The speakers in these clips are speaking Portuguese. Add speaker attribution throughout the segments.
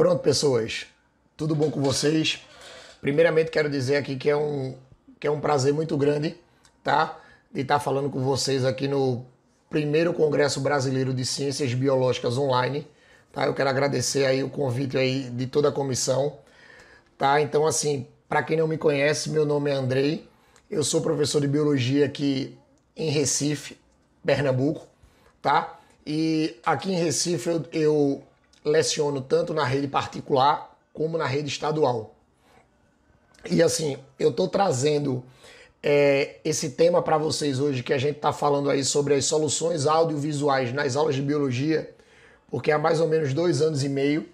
Speaker 1: Pronto, pessoas, tudo bom com vocês? Primeiramente, quero dizer aqui que é um, que é um prazer muito grande, tá? De estar tá falando com vocês aqui no primeiro Congresso Brasileiro de Ciências Biológicas Online, tá? Eu quero agradecer aí o convite aí de toda a comissão, tá? Então, assim, para quem não me conhece, meu nome é Andrei, eu sou professor de biologia aqui em Recife, Pernambuco, tá? E aqui em Recife eu, eu leciono tanto na rede particular como na rede estadual. E assim, eu estou trazendo é, esse tema para vocês hoje, que a gente está falando aí sobre as soluções audiovisuais nas aulas de biologia, porque há mais ou menos dois anos e meio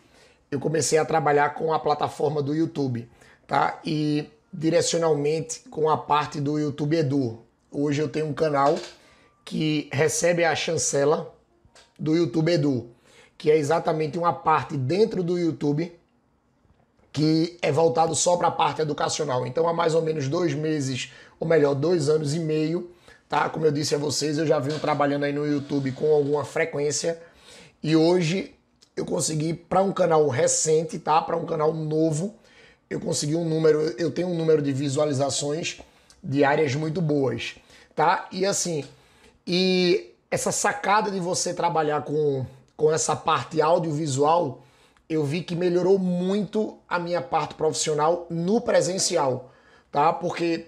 Speaker 1: eu comecei a trabalhar com a plataforma do YouTube, tá? E direcionalmente com a parte do YouTube Edu. Hoje eu tenho um canal que recebe a chancela do YouTube Edu que é exatamente uma parte dentro do YouTube que é voltado só para a parte educacional. Então, há mais ou menos dois meses, ou melhor, dois anos e meio, tá? Como eu disse a vocês, eu já venho trabalhando aí no YouTube com alguma frequência e hoje eu consegui para um canal recente, tá? Para um canal novo, eu consegui um número, eu tenho um número de visualizações diárias muito boas, tá? E assim, e essa sacada de você trabalhar com com essa parte audiovisual, eu vi que melhorou muito a minha parte profissional no presencial, tá? Porque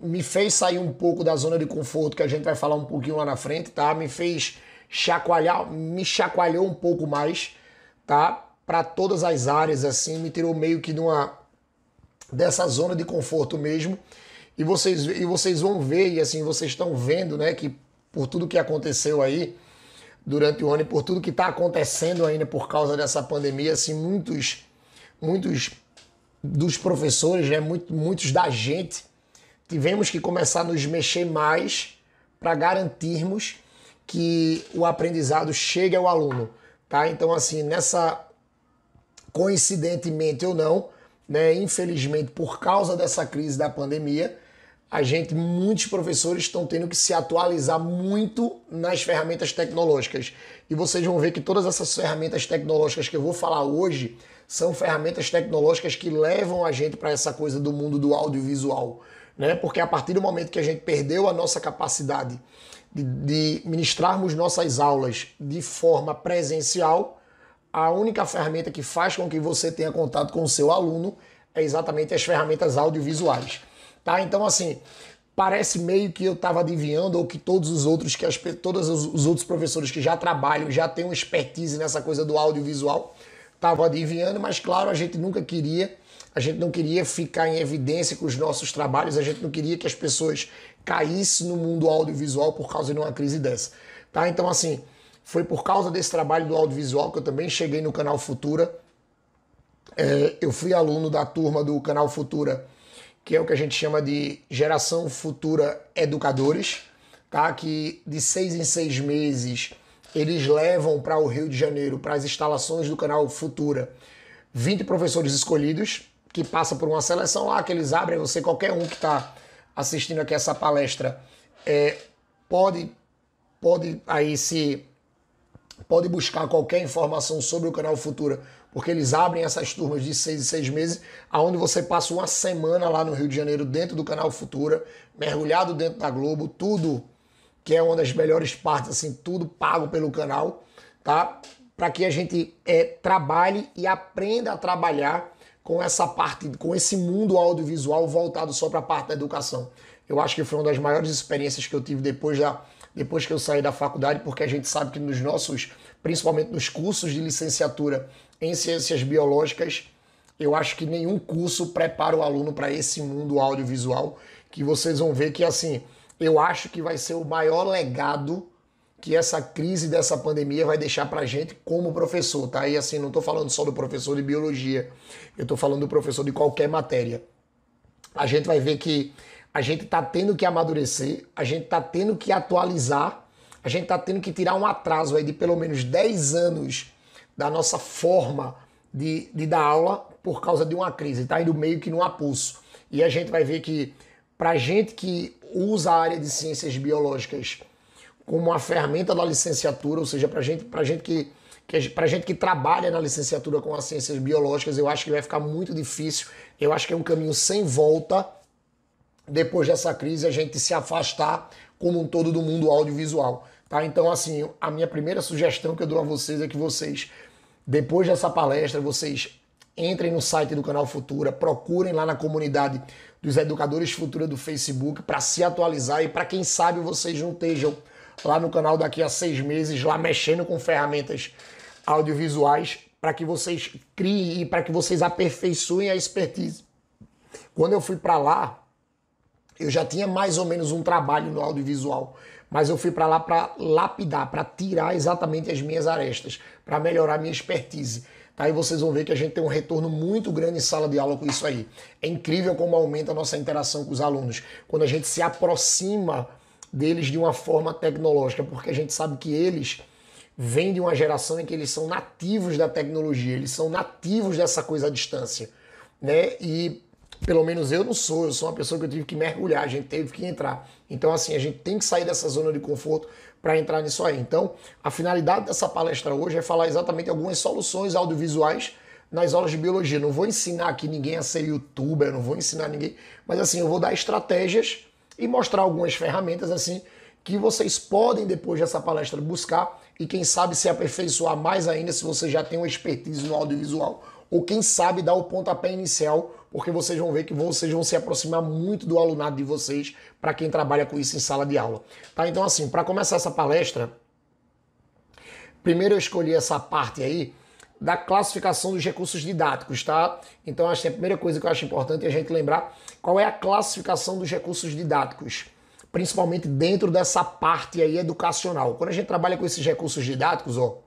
Speaker 1: me fez sair um pouco da zona de conforto que a gente vai falar um pouquinho lá na frente, tá? Me fez chacoalhar, me chacoalhou um pouco mais, tá? Para todas as áreas assim, me tirou meio que numa dessa zona de conforto mesmo. E vocês e vocês vão ver e assim vocês estão vendo, né, que por tudo que aconteceu aí, durante o ano e por tudo que está acontecendo ainda por causa dessa pandemia, assim, muitos, muitos dos professores, né, muito, muitos da gente, tivemos que começar a nos mexer mais para garantirmos que o aprendizado chegue ao aluno, tá? Então, assim, nessa coincidentemente ou não, né, infelizmente por causa dessa crise da pandemia, a gente, muitos professores estão tendo que se atualizar muito nas ferramentas tecnológicas. E vocês vão ver que todas essas ferramentas tecnológicas que eu vou falar hoje são ferramentas tecnológicas que levam a gente para essa coisa do mundo do audiovisual, né? Porque a partir do momento que a gente perdeu a nossa capacidade de, de ministrarmos nossas aulas de forma presencial, a única ferramenta que faz com que você tenha contato com o seu aluno é exatamente as ferramentas audiovisuais. Tá? Então, assim, parece meio que eu estava adivinhando ou que todos os outros que as, todos os outros professores que já trabalham, já têm uma expertise nessa coisa do audiovisual, estavam adivinhando, mas claro, a gente nunca queria, a gente não queria ficar em evidência com os nossos trabalhos, a gente não queria que as pessoas caíssem no mundo audiovisual por causa de uma crise dessa, tá? Então assim, foi por causa desse trabalho do audiovisual que eu também cheguei no canal Futura. É, eu fui aluno da turma do canal Futura que é o que a gente chama de geração futura educadores, tá? Que de seis em seis meses eles levam para o Rio de Janeiro, para as instalações do canal Futura, 20 professores escolhidos, que passa por uma seleção lá, que eles abrem, você, qualquer um que está assistindo aqui essa palestra, é, pode, pode aí se pode buscar qualquer informação sobre o canal Futura, porque eles abrem essas turmas de seis e seis meses, aonde você passa uma semana lá no Rio de Janeiro, dentro do canal Futura, mergulhado dentro da Globo, tudo que é uma das melhores partes, assim, tudo pago pelo canal, tá? Para que a gente é, trabalhe e aprenda a trabalhar com essa parte, com esse mundo audiovisual voltado só para a parte da educação. Eu acho que foi uma das maiores experiências que eu tive depois da depois que eu saí da faculdade, porque a gente sabe que nos nossos, principalmente nos cursos de licenciatura em ciências biológicas, eu acho que nenhum curso prepara o aluno para esse mundo audiovisual, que vocês vão ver que assim, eu acho que vai ser o maior legado que essa crise dessa pandemia vai deixar a gente como professor, tá? E assim, não estou falando só do professor de biologia, eu estou falando do professor de qualquer matéria. A gente vai ver que a gente está tendo que amadurecer, a gente está tendo que atualizar, a gente está tendo que tirar um atraso aí de pelo menos 10 anos da nossa forma de, de dar aula por causa de uma crise. Está indo meio que num apulso. E a gente vai ver que, para gente que usa a área de ciências biológicas como uma ferramenta da licenciatura, ou seja, para gente, pra gente que que para gente que trabalha na licenciatura com as ciências biológicas, eu acho que vai ficar muito difícil. Eu acho que é um caminho sem volta depois dessa crise, a gente se afastar como um todo do mundo audiovisual. Tá? Então, assim, a minha primeira sugestão que eu dou a vocês é que vocês, depois dessa palestra, vocês entrem no site do canal Futura, procurem lá na comunidade dos educadores Futura do Facebook para se atualizar e para quem sabe vocês não estejam lá no canal daqui a seis meses, lá mexendo com ferramentas audiovisuais para que vocês criem e para que vocês aperfeiçoem a expertise. Quando eu fui para lá, eu já tinha mais ou menos um trabalho no audiovisual, mas eu fui para lá para lapidar, para tirar exatamente as minhas arestas, para melhorar a minha expertise. Tá? Aí vocês vão ver que a gente tem um retorno muito grande em sala de aula com isso aí. É incrível como aumenta a nossa interação com os alunos, quando a gente se aproxima deles de uma forma tecnológica, porque a gente sabe que eles vêm de uma geração em que eles são nativos da tecnologia, eles são nativos dessa coisa à distância. Né? E pelo menos eu não sou, eu sou uma pessoa que eu tive que mergulhar, a gente teve que entrar. Então, assim, a gente tem que sair dessa zona de conforto para entrar nisso aí. Então, a finalidade dessa palestra hoje é falar exatamente algumas soluções audiovisuais nas aulas de biologia. Não vou ensinar aqui ninguém a ser youtuber, não vou ensinar ninguém, mas assim, eu vou dar estratégias e mostrar algumas ferramentas assim que vocês podem depois dessa palestra buscar e quem sabe se aperfeiçoar mais ainda se você já tem uma expertise no audiovisual ou quem sabe dar o pontapé inicial porque vocês vão ver que vocês vão se aproximar muito do alunado de vocês para quem trabalha com isso em sala de aula. Tá? Então, assim, para começar essa palestra, primeiro eu escolhi essa parte aí da classificação dos recursos didáticos, tá? Então, acho que a primeira coisa que eu acho importante é a gente lembrar qual é a classificação dos recursos didáticos, principalmente dentro dessa parte aí educacional. Quando a gente trabalha com esses recursos didáticos, ó,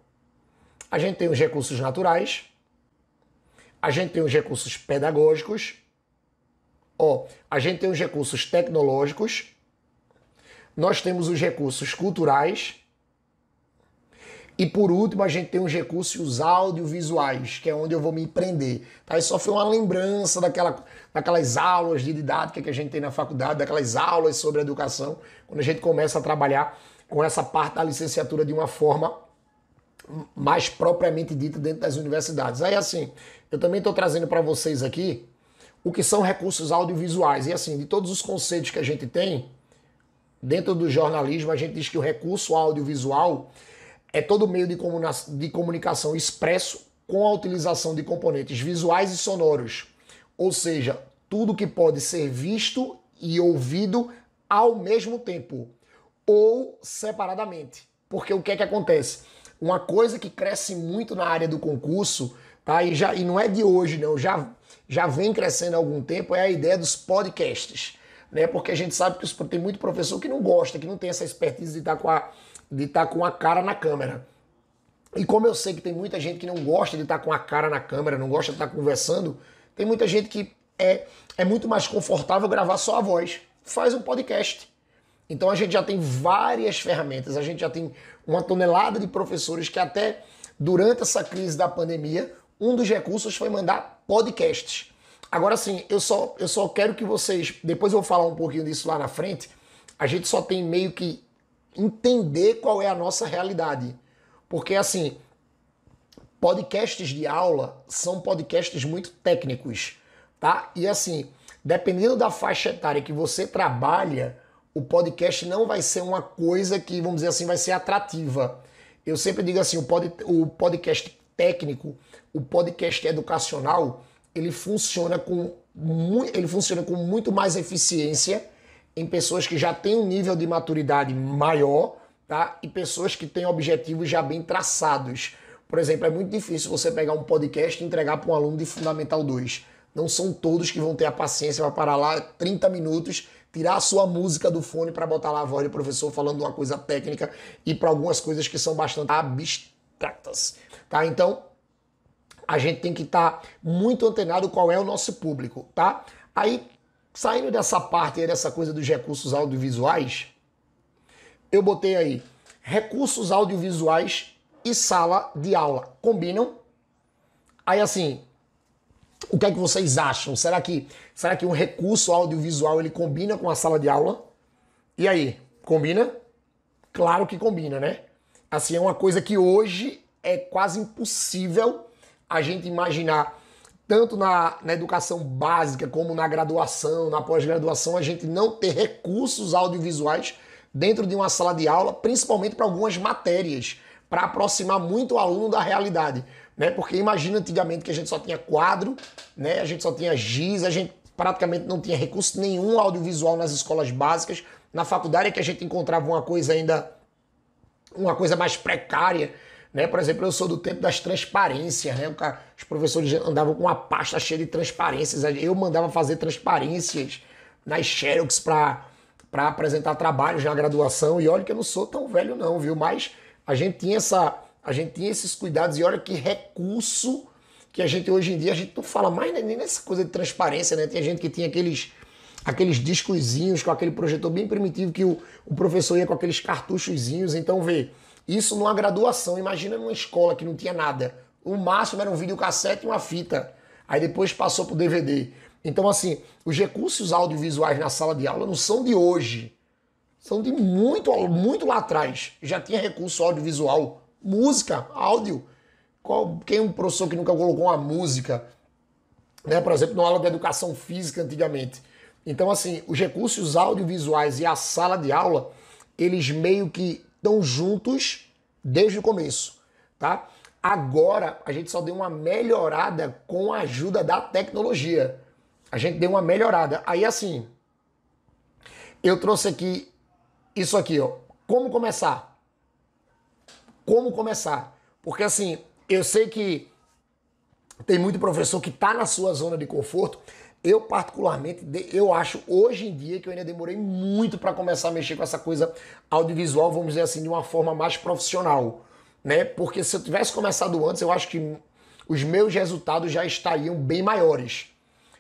Speaker 1: a gente tem os recursos naturais, a gente tem os recursos pedagógicos, ó, a gente tem os recursos tecnológicos, nós temos os recursos culturais e por último a gente tem os recursos audiovisuais, que é onde eu vou me empreender, Tá? Isso só foi uma lembrança daquela, daquelas aulas de didática que a gente tem na faculdade, daquelas aulas sobre educação, quando a gente começa a trabalhar com essa parte da licenciatura de uma forma mais propriamente dita dentro das universidades. Aí, assim, eu também estou trazendo para vocês aqui o que são recursos audiovisuais. E, assim, de todos os conceitos que a gente tem, dentro do jornalismo, a gente diz que o recurso audiovisual é todo meio de, comuna de comunicação expresso com a utilização de componentes visuais e sonoros. Ou seja, tudo que pode ser visto e ouvido ao mesmo tempo ou separadamente. Porque o que é que acontece? Uma coisa que cresce muito na área do concurso, tá? E, já, e não é de hoje, não, já, já vem crescendo há algum tempo, é a ideia dos podcasts. Né? Porque a gente sabe que os, tem muito professor que não gosta, que não tem essa expertise de estar tá com a, de estar tá com a cara na câmera. E como eu sei que tem muita gente que não gosta de estar tá com a cara na câmera, não gosta de estar conversando, tem muita gente que é, é muito mais confortável gravar só a voz. Faz um podcast. Então a gente já tem várias ferramentas, a gente já tem uma tonelada de professores que até durante essa crise da pandemia, um dos recursos foi mandar podcasts. Agora sim, eu só, eu só quero que vocês, depois eu vou falar um pouquinho disso lá na frente, a gente só tem meio que entender qual é a nossa realidade. Porque assim, podcasts de aula são podcasts muito técnicos, tá? E assim, dependendo da faixa etária que você trabalha, o podcast não vai ser uma coisa que, vamos dizer assim, vai ser atrativa. Eu sempre digo assim, o, pod, o podcast técnico, o podcast educacional, ele funciona com ele funciona com muito mais eficiência em pessoas que já têm um nível de maturidade maior, tá? E pessoas que têm objetivos já bem traçados. Por exemplo, é muito difícil você pegar um podcast e entregar para um aluno de Fundamental 2. Não são todos que vão ter a paciência para parar lá 30 minutos tirar a sua música do fone para botar lá a voz do professor falando uma coisa técnica e para algumas coisas que são bastante abstratas, tá? Então, a gente tem que estar tá muito antenado qual é o nosso público, tá? Aí, saindo dessa parte aí, dessa coisa dos recursos audiovisuais, eu botei aí recursos audiovisuais e sala de aula. Combinam? Aí assim, o que é que vocês acham? Será que Será que um recurso audiovisual ele combina com a sala de aula? E aí, combina? Claro que combina, né? Assim, é uma coisa que hoje é quase impossível a gente imaginar. Tanto na, na educação básica como na graduação, na pós-graduação, a gente não ter recursos audiovisuais dentro de uma sala de aula, principalmente para algumas matérias, para aproximar muito o aluno da realidade. Né? Porque imagina antigamente que a gente só tinha quadro, né? a gente só tinha giz, a gente praticamente não tinha recurso nenhum audiovisual nas escolas básicas. Na faculdade é que a gente encontrava uma coisa ainda uma coisa mais precária, né? Por exemplo, eu sou do tempo das transparências, né? Os professores andavam com uma pasta cheia de transparências, eu mandava fazer transparências nas xerox para para apresentar trabalhos na graduação e olha que eu não sou tão velho não, viu? Mas a gente tinha essa a gente tinha esses cuidados e olha que recurso que a gente hoje em dia a gente não fala mais nem nessa coisa de transparência, né? Tem gente que tinha aqueles aqueles discozinhos com aquele projetor bem primitivo que o, o professor ia com aqueles cartuchozinhos, então vê, isso numa graduação, imagina numa escola que não tinha nada. O máximo era um videocassete e uma fita. Aí depois passou pro DVD. Então assim, os recursos audiovisuais na sala de aula não são de hoje. São de muito, muito lá atrás. Já tinha recurso audiovisual, música, áudio. Qual, quem é um professor que nunca colocou uma música, né? Por exemplo, numa aula de educação física antigamente. Então, assim, os recursos audiovisuais e a sala de aula, eles meio que estão juntos desde o começo, tá? Agora a gente só deu uma melhorada com a ajuda da tecnologia. A gente deu uma melhorada. Aí assim, eu trouxe aqui isso aqui, ó. Como começar? Como começar? Porque assim, eu sei que tem muito professor que está na sua zona de conforto. Eu, particularmente, eu acho hoje em dia que eu ainda demorei muito para começar a mexer com essa coisa audiovisual, vamos dizer assim, de uma forma mais profissional. Né? Porque se eu tivesse começado antes, eu acho que os meus resultados já estariam bem maiores.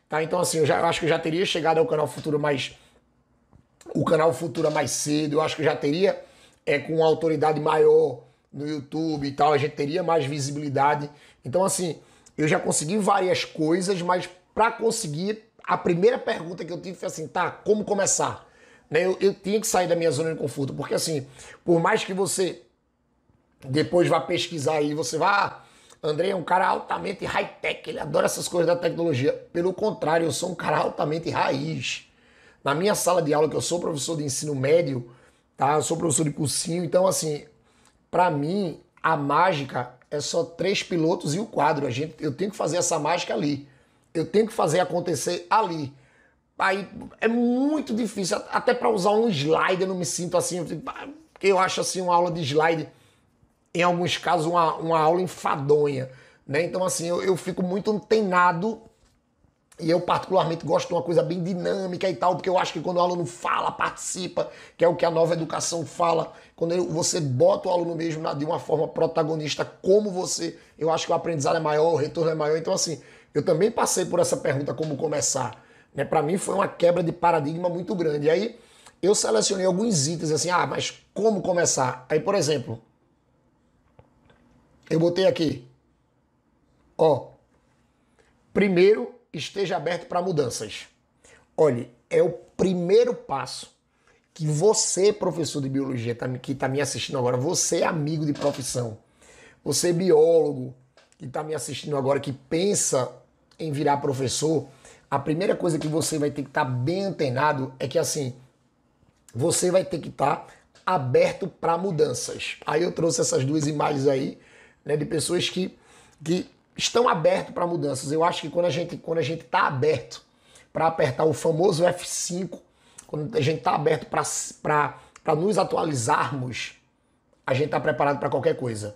Speaker 1: Tá? Então, assim, eu, já, eu acho que eu já teria chegado ao canal Futuro mais. O canal Futura mais cedo, eu acho que eu já teria é, com uma autoridade maior no YouTube e tal, a gente teria mais visibilidade. Então, assim, eu já consegui várias coisas, mas para conseguir, a primeira pergunta que eu tive foi assim, tá, como começar? Né? Eu, eu tinha que sair da minha zona de conforto, porque assim, por mais que você depois vá pesquisar e você vá, ah, André é um cara altamente high-tech, ele adora essas coisas da tecnologia. Pelo contrário, eu sou um cara altamente raiz. Na minha sala de aula, que eu sou professor de ensino médio, tá? Eu sou professor de cursinho, então assim, para mim, a mágica é só três pilotos e o quadro. A gente, eu tenho que fazer essa mágica ali. Eu tenho que fazer acontecer ali. Aí é muito difícil, até para usar um slide eu não me sinto assim. Eu ah", acho assim uma aula de slide, em alguns casos, uma, uma aula enfadonha. Né? Então, assim, eu, eu fico muito antenado e eu, particularmente, gosto de uma coisa bem dinâmica e tal, porque eu acho que quando o aluno fala, participa, que é o que a nova educação fala, quando você bota o aluno mesmo de uma forma protagonista como você, eu acho que o aprendizado é maior, o retorno é maior. Então, assim, eu também passei por essa pergunta como começar. Né? Para mim foi uma quebra de paradigma muito grande. E aí eu selecionei alguns itens assim, ah, mas como começar? Aí, por exemplo, eu botei aqui, ó, primeiro esteja aberto para mudanças. Olhe, é o primeiro passo que você, professor de biologia, tá que está me assistindo agora, você, é amigo de profissão, você, é biólogo, que está me assistindo agora, que pensa em virar professor, a primeira coisa que você vai ter que estar tá bem antenado é que, assim, você vai ter que estar tá aberto para mudanças. Aí eu trouxe essas duas imagens aí, né, de pessoas que, que estão abertos para mudanças. Eu acho que quando a gente quando a gente está aberto para apertar o famoso F5, quando a gente está aberto para nos atualizarmos, a gente está preparado para qualquer coisa.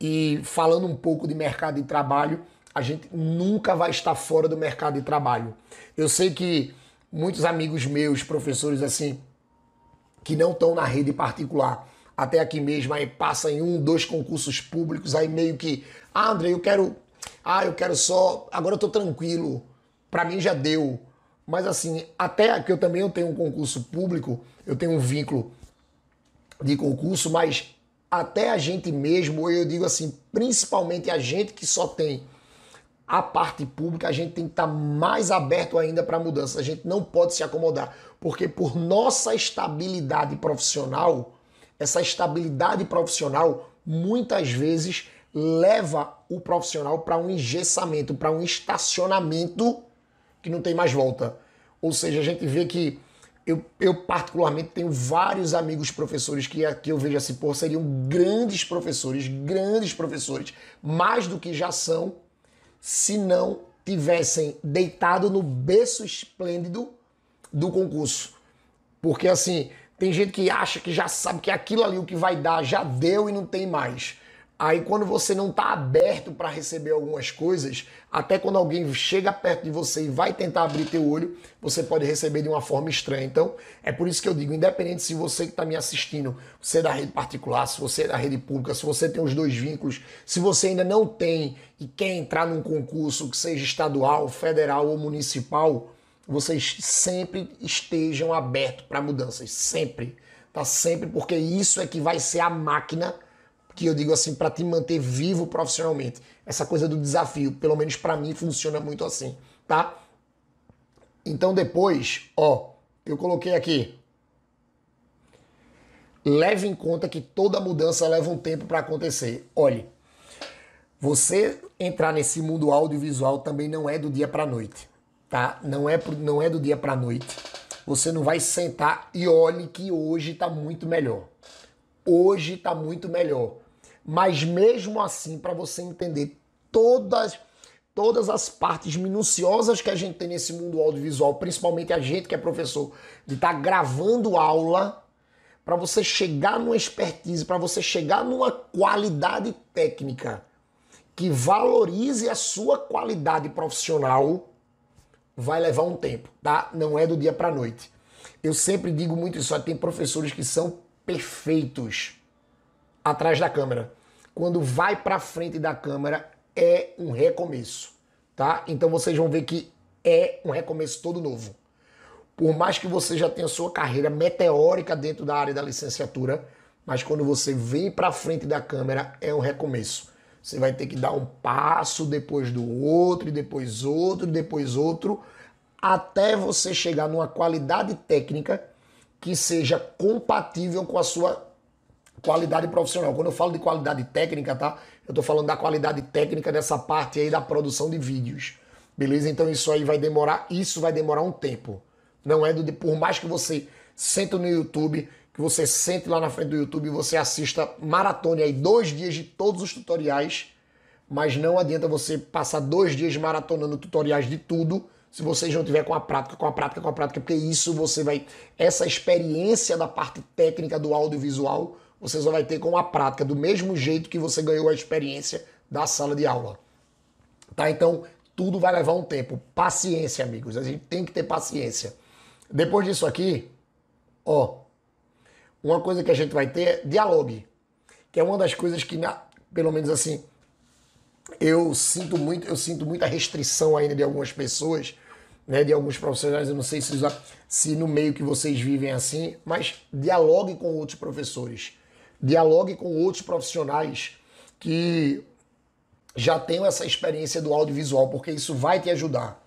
Speaker 1: E falando um pouco de mercado de trabalho, a gente nunca vai estar fora do mercado de trabalho. Eu sei que muitos amigos meus, professores assim, que não estão na rede particular, até aqui mesmo, aí passa em um, dois concursos públicos, aí meio que, ah, André, eu quero, ah, eu quero só, agora eu tô tranquilo, para mim já deu. Mas assim, até que eu também tenho um concurso público, eu tenho um vínculo de concurso, mas até a gente mesmo, eu digo assim, principalmente a gente que só tem a parte pública, a gente tem que estar tá mais aberto ainda para mudança. A gente não pode se acomodar, porque por nossa estabilidade profissional, essa estabilidade profissional muitas vezes leva o profissional para um engessamento, para um estacionamento que não tem mais volta. Ou seja, a gente vê que eu, eu, particularmente tenho vários amigos professores que aqui eu vejo assim, pô, seriam grandes professores, grandes professores, mais do que já são, se não tivessem deitado no berço esplêndido do concurso. Porque assim, tem gente que acha que já sabe que aquilo ali o que vai dar já deu e não tem mais. Aí quando você não está aberto para receber algumas coisas, até quando alguém chega perto de você e vai tentar abrir teu olho, você pode receber de uma forma estranha. Então, é por isso que eu digo, independente se você que está me assistindo, você é da rede particular, se você é da rede pública, se você tem os dois vínculos, se você ainda não tem e quer entrar num concurso que seja estadual, federal ou municipal, vocês sempre estejam abertos para mudanças, sempre. Tá sempre porque isso é que vai ser a máquina que eu digo assim, para te manter vivo profissionalmente. Essa coisa do desafio, pelo menos para mim, funciona muito assim, tá? Então depois, ó, eu coloquei aqui. Leve em conta que toda mudança leva um tempo para acontecer. Olhe, você entrar nesse mundo audiovisual também não é do dia para noite, tá? Não é, não é do dia para noite. Você não vai sentar e olhe que hoje tá muito melhor. Hoje tá muito melhor. Mas mesmo assim, para você entender todas todas as partes minuciosas que a gente tem nesse mundo audiovisual, principalmente a gente que é professor, de estar tá gravando aula, para você chegar numa expertise, para você chegar numa qualidade técnica que valorize a sua qualidade profissional, vai levar um tempo, tá? Não é do dia para noite. Eu sempre digo muito isso, tem professores que são perfeitos atrás da câmera. Quando vai para frente da câmera é um recomeço, tá? Então vocês vão ver que é um recomeço todo novo. Por mais que você já tenha sua carreira meteórica dentro da área da licenciatura, mas quando você vem para frente da câmera é um recomeço. Você vai ter que dar um passo depois do outro, e depois outro, e depois outro, até você chegar numa qualidade técnica que seja compatível com a sua qualidade profissional. Quando eu falo de qualidade técnica, tá? Eu tô falando da qualidade técnica dessa parte aí da produção de vídeos. Beleza? Então isso aí vai demorar, isso vai demorar um tempo. Não é do de, por mais que você sente no YouTube, que você sente lá na frente do YouTube e você assista maratona aí dois dias de todos os tutoriais, mas não adianta você passar dois dias maratonando tutoriais de tudo se vocês não tiver com a prática, com a prática, com a prática, porque isso você vai essa experiência da parte técnica do audiovisual você só vai ter com a prática, do mesmo jeito que você ganhou a experiência da sala de aula. Tá? Então, tudo vai levar um tempo. Paciência, amigos. A gente tem que ter paciência. Depois disso aqui, ó, uma coisa que a gente vai ter é dialogue, que é uma das coisas que, na, pelo menos assim, eu sinto muito, eu sinto muita restrição ainda de algumas pessoas, né, de alguns profissionais, eu não sei se, se no meio que vocês vivem assim, mas dialogue com outros professores dialogue com outros profissionais que já tenham essa experiência do audiovisual, porque isso vai te ajudar.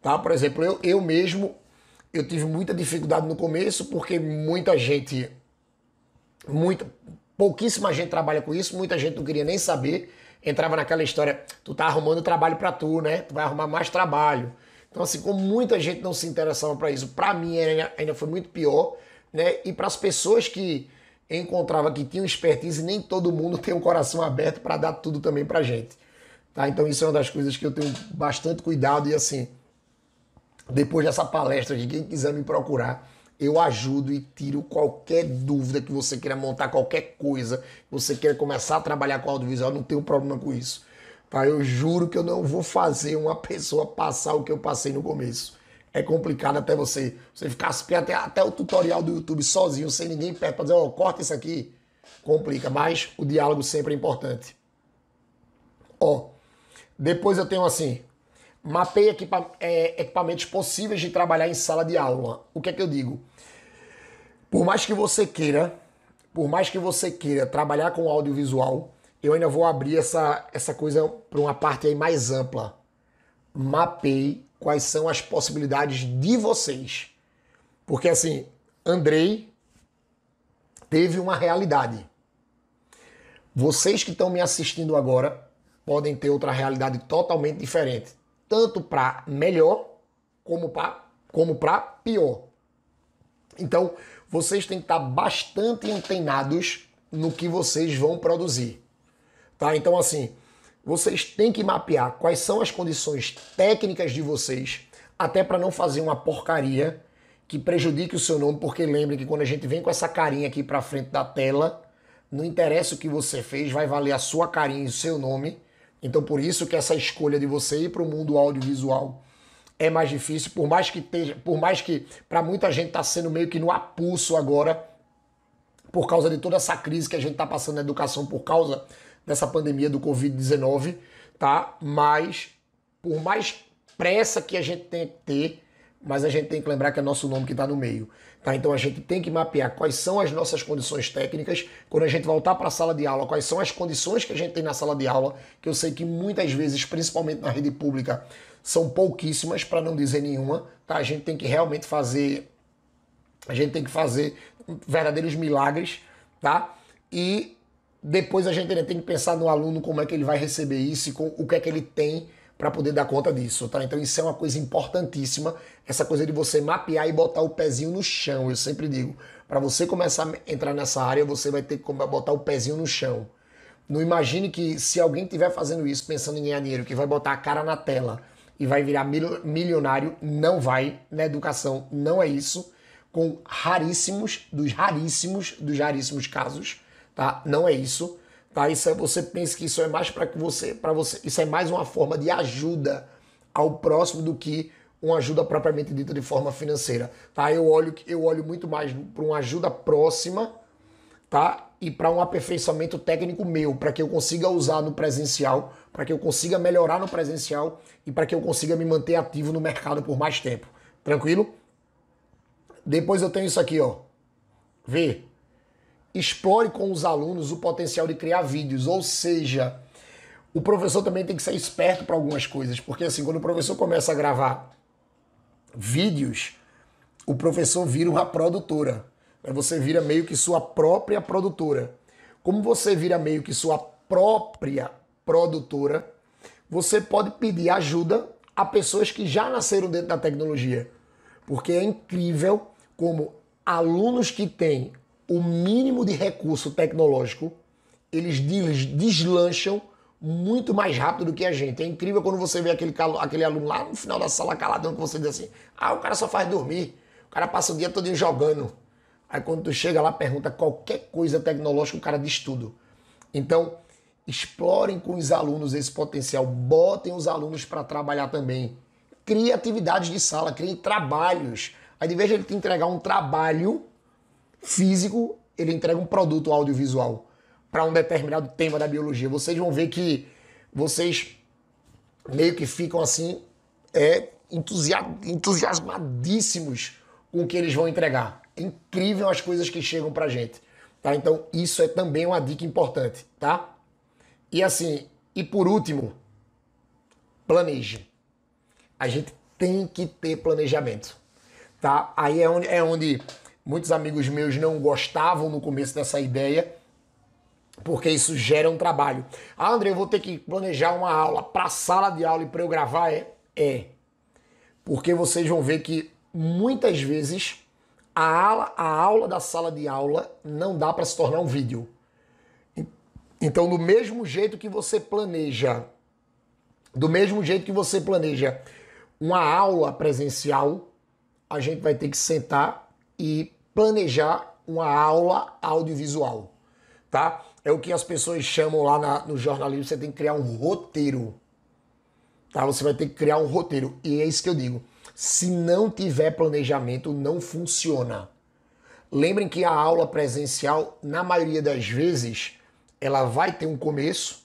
Speaker 1: Tá? Por exemplo, eu, eu mesmo eu tive muita dificuldade no começo, porque muita gente, muita, pouquíssima gente trabalha com isso, muita gente não queria nem saber, entrava naquela história, tu tá arrumando trabalho para tu, né? Tu vai arrumar mais trabalho. Então assim, como muita gente não se interessava para isso, para mim ainda, ainda foi muito pior, né? E para as pessoas que encontrava que tinham expertise, nem todo mundo tem um coração aberto para dar tudo também para gente. Tá? Então isso é uma das coisas que eu tenho bastante cuidado e assim, depois dessa palestra de quem quiser me procurar, eu ajudo e tiro qualquer dúvida que você queira montar qualquer coisa, que você queira começar a trabalhar com audiovisual, não tenho problema com isso. Tá? Eu juro que eu não vou fazer uma pessoa passar o que eu passei no começo é complicado até você, você ficar até, até o tutorial do YouTube sozinho, sem ninguém perto, para dizer, ó, oh, corta isso aqui, complica, mas o diálogo sempre é importante. Ó, depois eu tenho assim, Mapei equipa é, equipamentos possíveis de trabalhar em sala de aula. O que é que eu digo? Por mais que você queira, por mais que você queira trabalhar com audiovisual, eu ainda vou abrir essa, essa coisa para uma parte aí mais ampla. Mapei quais são as possibilidades de vocês. Porque assim, Andrei teve uma realidade. Vocês que estão me assistindo agora podem ter outra realidade totalmente diferente, tanto para melhor como para como para pior. Então, vocês têm que estar tá bastante antenados no que vocês vão produzir. Tá? Então, assim, vocês têm que mapear quais são as condições técnicas de vocês, até para não fazer uma porcaria que prejudique o seu nome, porque lembre que quando a gente vem com essa carinha aqui para frente da tela, não interessa o que você fez, vai valer a sua carinha e o seu nome. Então por isso que essa escolha de você ir para o mundo audiovisual é mais difícil, por mais que esteja, por mais que para muita gente está sendo meio que no apulso agora, por causa de toda essa crise que a gente está passando na educação, por causa dessa pandemia do Covid-19, tá? Mas, por mais pressa que a gente tem que ter, mas a gente tem que lembrar que é nosso nome que está no meio. Tá? Então a gente tem que mapear quais são as nossas condições técnicas. Quando a gente voltar para a sala de aula, quais são as condições que a gente tem na sala de aula, que eu sei que muitas vezes, principalmente na rede pública, são pouquíssimas, para não dizer nenhuma. Tá? A gente tem que realmente fazer. A gente tem que fazer verdadeiros milagres, tá? E depois a gente ainda tem que pensar no aluno como é que ele vai receber isso e com, o que é que ele tem para poder dar conta disso, tá? Então isso é uma coisa importantíssima, essa coisa de você mapear e botar o pezinho no chão. Eu sempre digo, para você começar a entrar nessa área, você vai ter que botar o pezinho no chão. Não imagine que se alguém estiver fazendo isso pensando em ganhar dinheiro, que vai botar a cara na tela e vai virar milionário, não vai. Na educação não é isso, com raríssimos, dos raríssimos, dos raríssimos casos tá? Não é isso, tá? Isso é você pensa que isso é mais para que você, para você, isso é mais uma forma de ajuda ao próximo do que uma ajuda propriamente dita de forma financeira, tá? Eu olho eu olho muito mais para uma ajuda próxima, tá? E para um aperfeiçoamento técnico meu, para que eu consiga usar no presencial, para que eu consiga melhorar no presencial e para que eu consiga me manter ativo no mercado por mais tempo. Tranquilo? Depois eu tenho isso aqui, ó. Vê explore com os alunos o potencial de criar vídeos, ou seja, o professor também tem que ser esperto para algumas coisas, porque assim, quando o professor começa a gravar vídeos, o professor vira uma produtora. Mas né? Você vira meio que sua própria produtora. Como você vira meio que sua própria produtora, você pode pedir ajuda a pessoas que já nasceram dentro da tecnologia. Porque é incrível como alunos que têm o mínimo de recurso tecnológico, eles deslancham muito mais rápido do que a gente. É incrível quando você vê aquele, aquele aluno lá no final da sala caladão que você diz assim: ah, o cara só faz dormir, o cara passa o dia todo jogando. Aí quando tu chega lá, pergunta qualquer coisa tecnológica, o cara diz tudo. Então, explorem com os alunos esse potencial, botem os alunos para trabalhar também. Crie atividades de sala, criem trabalhos. Aí de vez de ele te entregar um trabalho, físico, ele entrega um produto audiovisual para um determinado tema da biologia. Vocês vão ver que vocês meio que ficam assim é, entusiasmadíssimos com o que eles vão entregar. É incrível as coisas que chegam pra gente, tá? Então isso é também uma dica importante, tá? E assim, e por último, planeje. A gente tem que ter planejamento, tá? Aí é onde, é onde Muitos amigos meus não gostavam no começo dessa ideia, porque isso gera um trabalho. Ah, André, eu vou ter que planejar uma aula para sala de aula e para eu gravar? É, é. Porque vocês vão ver que muitas vezes a aula, a aula da sala de aula não dá para se tornar um vídeo. Então, do mesmo jeito que você planeja, do mesmo jeito que você planeja uma aula presencial, a gente vai ter que sentar e planejar uma aula audiovisual, tá? É o que as pessoas chamam lá na, no jornalismo, você tem que criar um roteiro, tá? Você vai ter que criar um roteiro, e é isso que eu digo. Se não tiver planejamento, não funciona. Lembrem que a aula presencial, na maioria das vezes, ela vai ter um começo,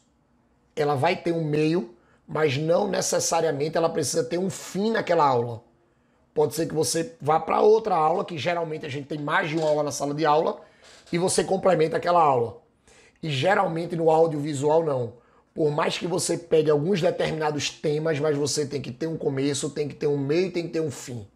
Speaker 1: ela vai ter um meio, mas não necessariamente ela precisa ter um fim naquela aula. Pode ser que você vá para outra aula, que geralmente a gente tem mais de uma aula na sala de aula, e você complementa aquela aula. E geralmente no audiovisual não. Por mais que você pegue alguns determinados temas, mas você tem que ter um começo, tem que ter um meio, tem que ter um fim,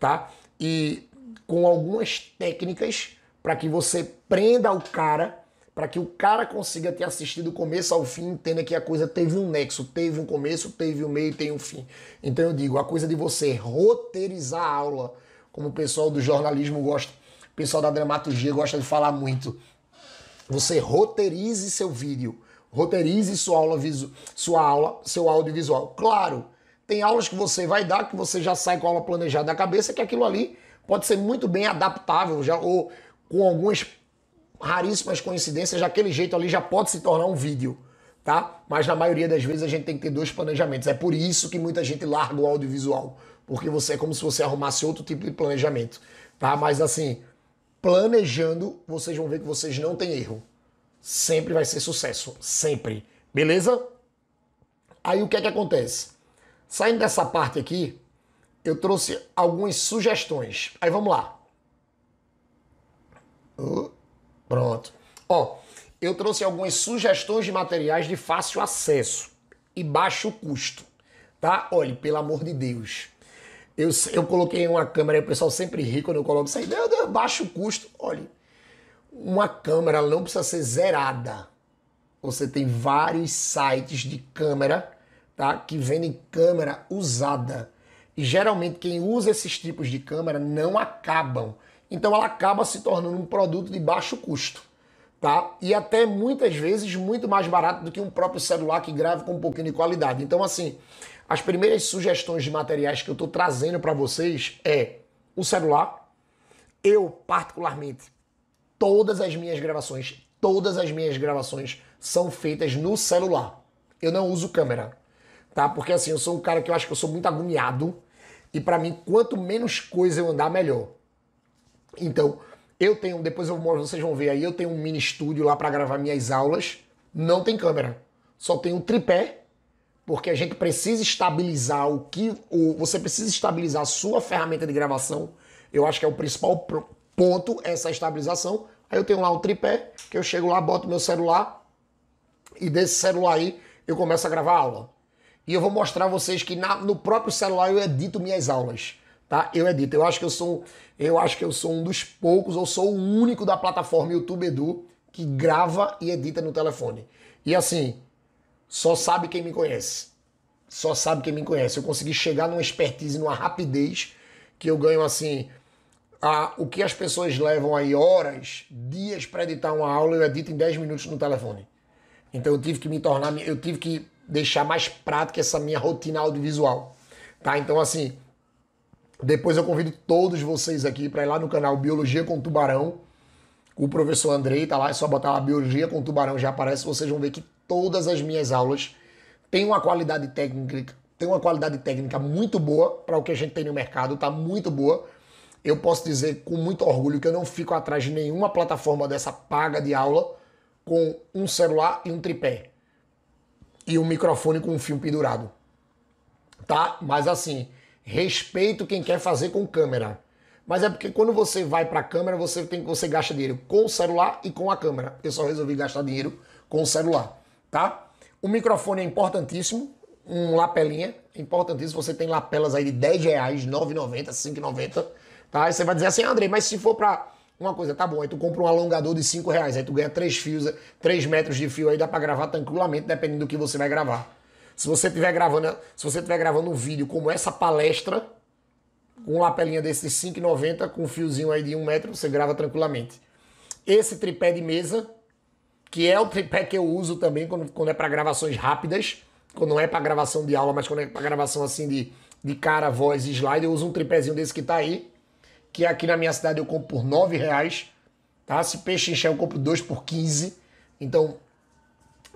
Speaker 1: tá? E com algumas técnicas para que você prenda o cara para que o cara consiga ter assistido o começo ao fim, entenda que a coisa teve um nexo, teve um começo, teve um meio e tem um fim. Então eu digo, a coisa de você roteirizar a aula, como o pessoal do jornalismo gosta, o pessoal da dramaturgia gosta de falar muito. Você roteirize seu vídeo, roteirize sua aula, sua aula, seu audiovisual. Claro, tem aulas que você vai dar que você já sai com a aula planejada na cabeça, que aquilo ali pode ser muito bem adaptável já ou com algumas raríssimas coincidências, daquele jeito ali já pode se tornar um vídeo, tá? Mas na maioria das vezes a gente tem que ter dois planejamentos. É por isso que muita gente larga o audiovisual, porque você é como se você arrumasse outro tipo de planejamento, tá? Mas assim, planejando, vocês vão ver que vocês não têm erro. Sempre vai ser sucesso, sempre. Beleza? Aí o que é que acontece? Saindo dessa parte aqui, eu trouxe algumas sugestões. Aí vamos lá. Uh. Pronto. Ó, eu trouxe algumas sugestões de materiais de fácil acesso e baixo custo, tá? Olhe, pelo amor de Deus. Eu, eu coloquei uma câmera, o pessoal sempre ri quando eu coloco isso aí. Meu Deus, baixo custo. Olha, uma câmera não precisa ser zerada. Você tem vários sites de câmera, tá? Que vendem câmera usada. E geralmente quem usa esses tipos de câmera não acabam. Então ela acaba se tornando um produto de baixo custo, tá? E até muitas vezes muito mais barato do que um próprio celular que grave com um pouquinho de qualidade. Então assim, as primeiras sugestões de materiais que eu estou trazendo para vocês é o celular. Eu particularmente todas as minhas gravações, todas as minhas gravações são feitas no celular. Eu não uso câmera, tá? Porque assim, eu sou um cara que eu acho que eu sou muito agoniado e para mim quanto menos coisa eu andar melhor. Então, eu tenho, depois eu mostro, vocês vão ver aí, eu tenho um mini estúdio lá para gravar minhas aulas. Não tem câmera, só tem um tripé, porque a gente precisa estabilizar o que. O, você precisa estabilizar a sua ferramenta de gravação. Eu acho que é o principal ponto, é essa estabilização. Aí eu tenho lá um tripé, que eu chego lá, boto meu celular, e desse celular aí eu começo a gravar a aula. E eu vou mostrar a vocês que na, no próprio celular eu edito minhas aulas tá? Eu edito. Eu acho que eu sou, eu acho que eu sou um dos poucos, ou sou o único da plataforma YouTube Edu que grava e edita no telefone. E assim, só sabe quem me conhece. Só sabe quem me conhece. Eu consegui chegar numa expertise, numa rapidez que eu ganho assim. A, o que as pessoas levam aí horas, dias para editar uma aula, eu edito em 10 minutos no telefone. Então eu tive que me tornar, eu tive que deixar mais prática essa minha rotina audiovisual. Tá? Então assim, depois eu convido todos vocês aqui para ir lá no canal Biologia com Tubarão. O professor Andrei tá lá, é só botar lá Biologia com Tubarão já aparece. Vocês vão ver que todas as minhas aulas têm uma qualidade técnica, tem uma qualidade técnica muito boa para o que a gente tem no mercado, tá muito boa. Eu posso dizer com muito orgulho que eu não fico atrás de nenhuma plataforma dessa paga de aula com um celular e um tripé e um microfone com um fio pendurado. Tá? Mas assim, Respeito quem quer fazer com câmera. Mas é porque quando você vai para a câmera, você tem você gasta dinheiro com o celular e com a câmera. Eu só resolvi gastar dinheiro com o celular, tá? O microfone é importantíssimo, um lapelinha, é importantíssimo. Você tem lapelas aí de 10 reais, 9,90, 5,90, tá? Aí você vai dizer assim, André, mas se for para uma coisa, tá bom, aí tu compra um alongador de 5 reais, aí tu ganha 3 fios, 3 metros de fio aí, dá pra gravar tranquilamente, dependendo do que você vai gravar. Se você estiver gravando, se você tiver gravando um vídeo como essa palestra, com uma lapelinha desse de 5,90, com um fiozinho aí de 1 metro, você grava tranquilamente. Esse tripé de mesa, que é o tripé que eu uso também quando, quando é para gravações rápidas, quando não é para gravação de aula, mas quando é para gravação assim de, de cara, voz e slide, eu uso um tripézinho desse que tá aí, que aqui na minha cidade eu compro por 9 reais, tá? Se peixe encher eu compro dois por 15, então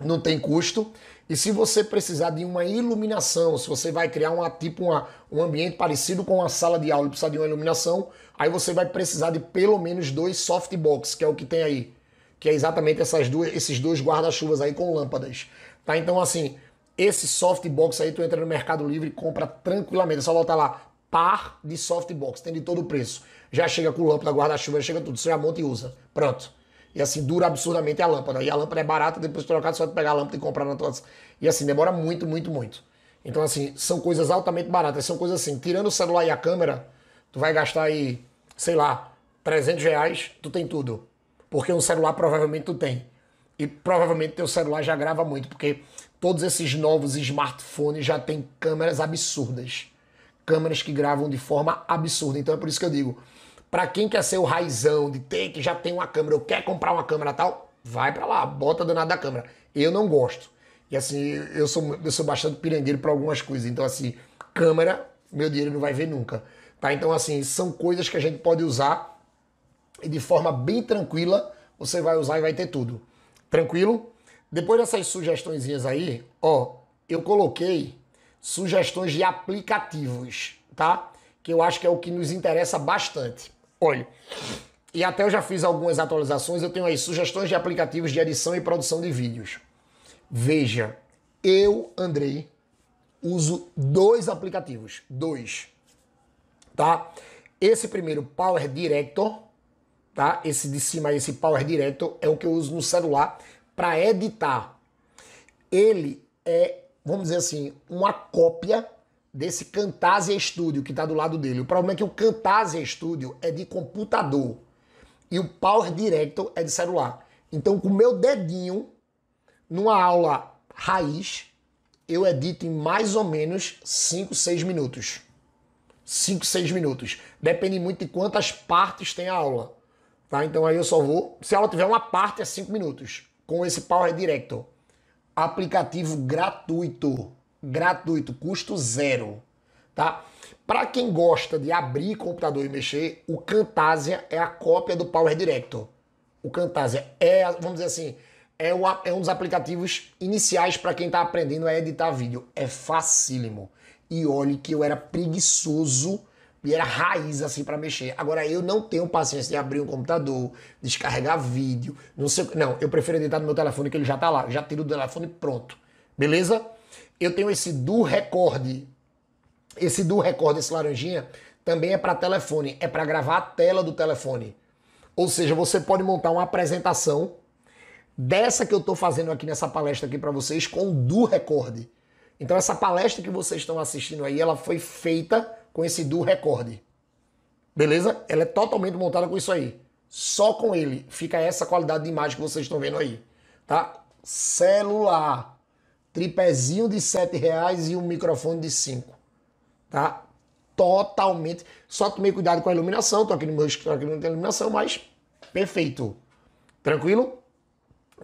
Speaker 1: não tem custo. E se você precisar de uma iluminação, se você vai criar uma, tipo uma, um ambiente parecido com uma sala de aula e precisar de uma iluminação, aí você vai precisar de pelo menos dois softbox, que é o que tem aí. Que é exatamente essas duas, esses dois guarda-chuvas aí com lâmpadas. Tá? Então, assim, esse softbox aí tu entra no Mercado Livre e compra tranquilamente. É só botar lá par de softbox, tem de todo o preço. Já chega com lâmpada, guarda-chuva, chega tudo. Você já monta e usa. Pronto. E assim, dura absurdamente a lâmpada. E a lâmpada é barata, depois de trocada, só de pegar a lâmpada e comprar na tua. E assim, demora muito, muito, muito. Então, assim, são coisas altamente baratas. São coisas assim, tirando o celular e a câmera, tu vai gastar aí, sei lá, 300 reais, tu tem tudo. Porque um celular provavelmente tu tem. E provavelmente teu celular já grava muito, porque todos esses novos smartphones já têm câmeras absurdas. Câmeras que gravam de forma absurda. Então é por isso que eu digo, para quem quer ser o raizão de ter que já tem uma câmera, eu quero comprar uma câmera tal, vai para lá, bota danada da câmera. Eu não gosto. E assim, eu sou, eu sou bastante pirangueiro para algumas coisas. Então, assim, câmera, meu dinheiro não vai ver nunca. Tá? Então, assim, são coisas que a gente pode usar e de forma bem tranquila você vai usar e vai ter tudo. Tranquilo? Depois dessas sugestõezinhas aí, ó, eu coloquei sugestões de aplicativos, tá? Que eu acho que é o que nos interessa bastante. Olha, e até eu já fiz algumas atualizações, eu tenho aí sugestões de aplicativos de edição e produção de vídeos. Veja, eu, Andrei, uso dois aplicativos, dois, tá? Esse primeiro, Power Director, tá? Esse de cima, esse Power Director, é o que eu uso no celular para editar. Ele é, vamos dizer assim, uma cópia desse Camtasia Studio que está do lado dele. O problema é que o Camtasia Studio é de computador e o Power Director é de celular. Então, com o meu dedinho, numa aula raiz, eu edito em mais ou menos 5, 6 minutos. 5, 6 minutos. Depende muito de quantas partes tem a aula. Tá? Então aí eu só vou. Se a aula tiver uma parte, é 5 minutos. Com esse Power Director. Aplicativo gratuito gratuito, custo zero, tá? Para quem gosta de abrir computador e mexer, o Camtasia é a cópia do Power Director. O Camtasia é, vamos dizer assim, é, o, é um dos aplicativos iniciais para quem está aprendendo a editar vídeo. É facílimo. E olhe que eu era preguiçoso e era raiz assim para mexer. Agora eu não tenho paciência de abrir um computador, descarregar vídeo, não sei, não, eu prefiro editar no meu telefone que ele já tá lá, já tiro o telefone pronto. Beleza? eu tenho esse do recorde. Esse do recorde, esse laranjinha, também é para telefone, é para gravar a tela do telefone. Ou seja, você pode montar uma apresentação dessa que eu estou fazendo aqui nessa palestra aqui para vocês com o do recorde. Então essa palestra que vocês estão assistindo aí, ela foi feita com esse do recorde. Beleza? Ela é totalmente montada com isso aí. Só com ele fica essa qualidade de imagem que vocês estão vendo aí, tá? Celular tripézinho de sete reais e um microfone de cinco, tá? Totalmente. Só tomei cuidado com a iluminação, tô aqui no meu escritório, aqui não tem iluminação, mas perfeito. Tranquilo?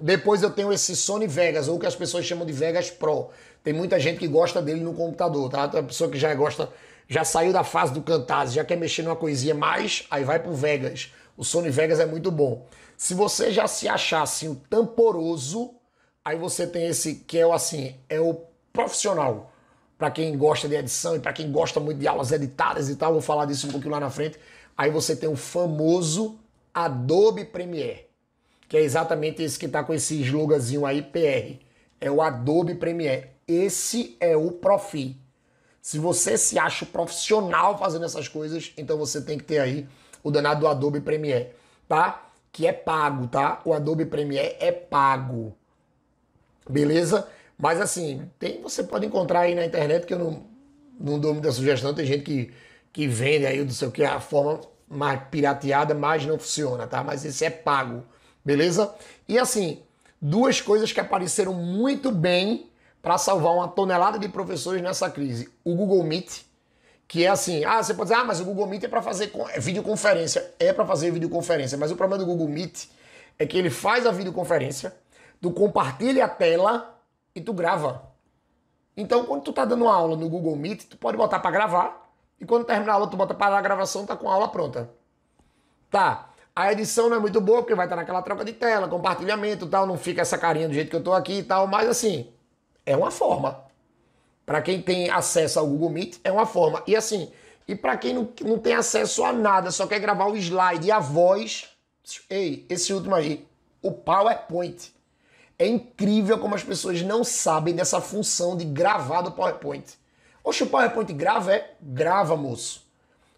Speaker 1: Depois eu tenho esse Sony Vegas, ou que as pessoas chamam de Vegas Pro. Tem muita gente que gosta dele no computador, tá? Tem uma pessoa que já gosta, já saiu da fase do Camtasia, já quer mexer numa coisinha mais, aí vai pro Vegas. O Sony Vegas é muito bom. Se você já se achar assim, o tamporoso, Aí você tem esse que é o assim, é o profissional. Para quem gosta de edição e para quem gosta muito de aulas editadas e tal, vou falar disso um pouquinho lá na frente. Aí você tem o famoso Adobe Premiere, que é exatamente esse que tá com esse sloganzinho aí, PR. É o Adobe Premiere. Esse é o profi. Se você se acha profissional fazendo essas coisas, então você tem que ter aí o danado do Adobe Premiere, tá? Que é pago, tá? O Adobe Premiere é pago. Beleza? Mas assim, tem, você pode encontrar aí na internet, que eu não, não dou muita sugestão, tem gente que, que vende aí, não sei o que, a forma mais pirateada, mas não funciona, tá? Mas esse é pago, beleza? E assim, duas coisas que apareceram muito bem para salvar uma tonelada de professores nessa crise. O Google Meet, que é assim, ah, você pode dizer, ah, mas o Google Meet é para fazer é videoconferência. É para fazer videoconferência, mas o problema do Google Meet é que ele faz a videoconferência, tu compartilha a tela e tu grava. Então, quando tu tá dando uma aula no Google Meet, tu pode botar para gravar e quando terminar a aula, tu bota para a gravação, tá com a aula pronta. Tá. A edição não é muito boa porque vai estar tá naquela troca de tela, compartilhamento, tal, não fica essa carinha do jeito que eu tô aqui e tal, mas assim, é uma forma. Para quem tem acesso ao Google Meet, é uma forma. E assim, e para quem não, não tem acesso a nada, só quer gravar o slide e a voz, ei, esse último aí, o PowerPoint. É incrível como as pessoas não sabem dessa função de gravar do PowerPoint. Oxe, o PowerPoint grava? É? Grava, moço.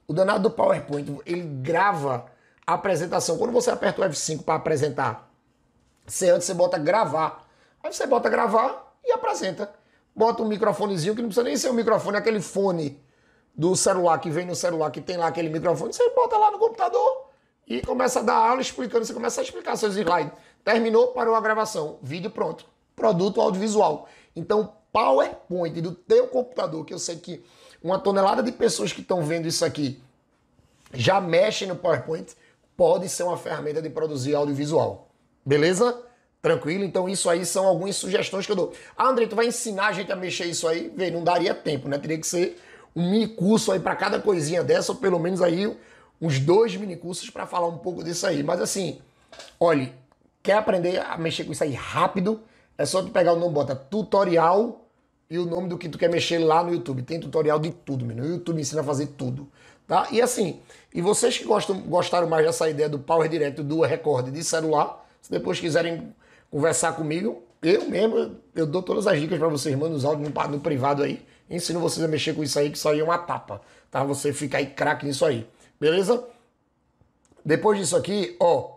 Speaker 1: O danado do PowerPoint, ele grava a apresentação. Quando você aperta o F5 para apresentar, você antes você bota gravar. Aí você bota gravar e apresenta. Bota um microfonezinho que não precisa nem ser um microfone, aquele fone do celular que vem no celular que tem lá aquele microfone, você bota lá no computador e começa a dar aula explicando, você começa a explicar seus slides. Terminou, parou a gravação. Vídeo pronto. Produto audiovisual. Então, PowerPoint do teu computador, que eu sei que uma tonelada de pessoas que estão vendo isso aqui já mexem no PowerPoint, pode ser uma ferramenta de produzir audiovisual. Beleza? Tranquilo? Então isso aí são algumas sugestões que eu dou. Ah, André, tu vai ensinar a gente a mexer isso aí? Vê, não daria tempo, né? Teria que ser um mini curso aí para cada coisinha dessa, ou pelo menos aí uns dois mini cursos para falar um pouco disso aí. Mas assim, olhe, Quer aprender a mexer com isso aí rápido? É só tu pegar o nome, bota tutorial e o nome do que tu quer mexer lá no YouTube. Tem tutorial de tudo, menino. O YouTube ensina a fazer tudo. Tá? E assim, e vocês que gostam, gostaram mais dessa ideia do Power Direct do Record de celular, se depois quiserem conversar comigo, eu mesmo, eu dou todas as dicas para vocês, mando os áudios no, no privado aí, ensino vocês a mexer com isso aí, que isso aí é uma tapa, tá? Você fica aí craque nisso aí, beleza? Depois disso aqui, ó,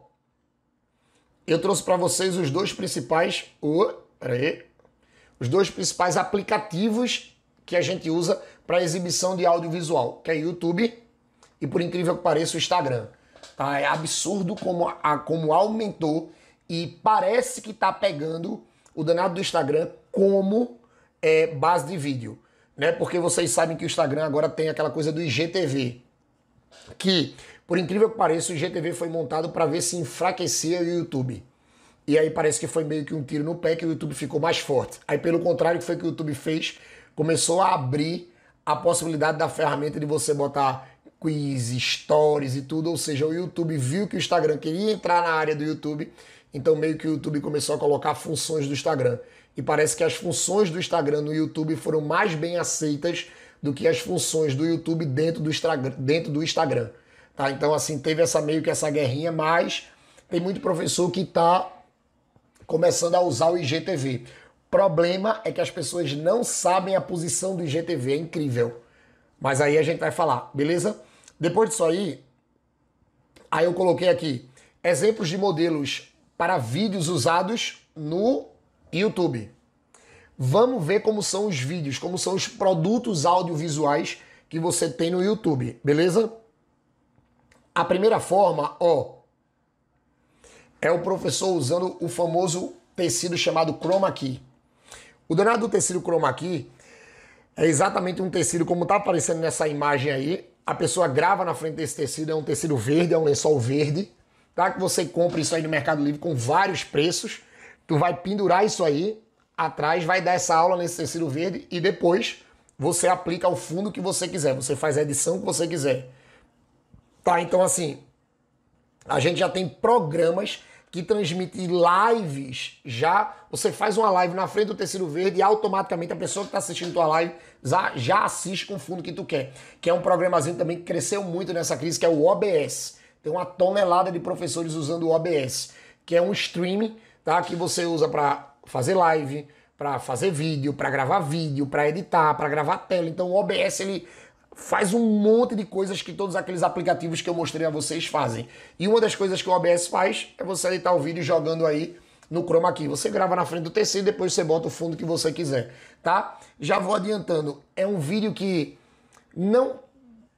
Speaker 1: eu trouxe para vocês os dois principais, o, aí, os dois principais aplicativos que a gente usa para exibição de audiovisual, que é YouTube e por incrível que pareça o Instagram. Tá? É absurdo como, a, como aumentou e parece que está pegando o danado do Instagram como é, base de vídeo, né? Porque vocês sabem que o Instagram agora tem aquela coisa do IGTV, que, por incrível que pareça, o GTV foi montado para ver se enfraquecia o YouTube. E aí parece que foi meio que um tiro no pé que o YouTube ficou mais forte. Aí, pelo contrário, o que foi que o YouTube fez? Começou a abrir a possibilidade da ferramenta de você botar quiz, stories e tudo. Ou seja, o YouTube viu que o Instagram queria entrar na área do YouTube, então meio que o YouTube começou a colocar funções do Instagram. E parece que as funções do Instagram no YouTube foram mais bem aceitas do que as funções do YouTube dentro do Instagram. Dentro do Instagram tá? Então, assim, teve essa meio que essa guerrinha, mas tem muito professor que está começando a usar o IGTV. Problema é que as pessoas não sabem a posição do IGTV, é incrível. Mas aí a gente vai falar, beleza? Depois disso aí, aí eu coloquei aqui exemplos de modelos para vídeos usados no YouTube. Vamos ver como são os vídeos, como são os produtos audiovisuais que você tem no YouTube, beleza? A primeira forma, ó, é o professor usando o famoso tecido chamado chroma key. O danado do tecido chroma key é exatamente um tecido como está aparecendo nessa imagem aí. A pessoa grava na frente desse tecido, é um tecido verde, é um lençol verde, tá? Que você compra isso aí no Mercado Livre com vários preços. Tu vai pendurar isso aí atrás, vai dar essa aula nesse tecido verde e depois você aplica o fundo que você quiser, você faz a edição que você quiser. Tá, então assim, a gente já tem programas que transmitem lives já. Você faz uma live na frente do tecido verde e automaticamente a pessoa que está assistindo tua live já, já assiste com o fundo que tu quer. Que é um programazinho também que cresceu muito nessa crise, que é o OBS. Tem uma tonelada de professores usando o OBS, que é um streaming, tá? Que você usa para fazer live, para fazer vídeo, para gravar vídeo, para editar, para gravar tela. Então o OBS ele faz um monte de coisas que todos aqueles aplicativos que eu mostrei a vocês fazem. E uma das coisas que o OBS faz é você editar o vídeo jogando aí no chroma key. Você grava na frente do TC e depois você bota o fundo que você quiser, tá? Já vou adiantando, é um vídeo que não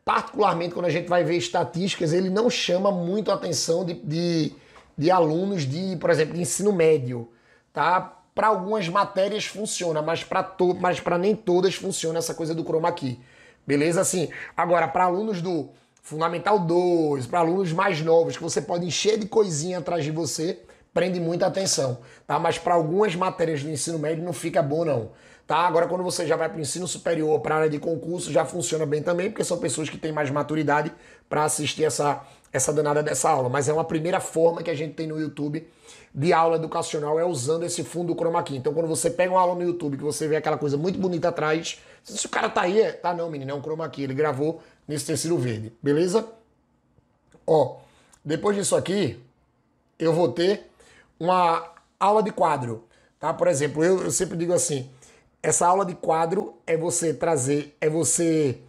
Speaker 1: particularmente quando a gente vai ver estatísticas, ele não chama muito a atenção de, de, de alunos de, por exemplo, de ensino médio, tá? para algumas matérias funciona, mas para to... mas para nem todas funciona essa coisa do chroma key. Beleza? Assim, agora para alunos do Fundamental 2, para alunos mais novos que você pode encher de coisinha atrás de você, prende muita atenção, tá? Mas para algumas matérias do ensino médio não fica bom não. Tá? Agora, quando você já vai para o ensino superior, para a área de concurso, já funciona bem também, porque são pessoas que têm mais maturidade para assistir essa, essa danada dessa aula. Mas é uma primeira forma que a gente tem no YouTube de aula educacional, é usando esse fundo chroma key. Então, quando você pega uma aula no YouTube, que você vê aquela coisa muito bonita atrás, se o cara tá aí, é... tá não, menino, é um chroma key, ele gravou nesse tecido verde, beleza? Ó, depois disso aqui, eu vou ter uma aula de quadro, tá? Por exemplo, eu, eu sempre digo assim, essa aula de quadro é você trazer, é você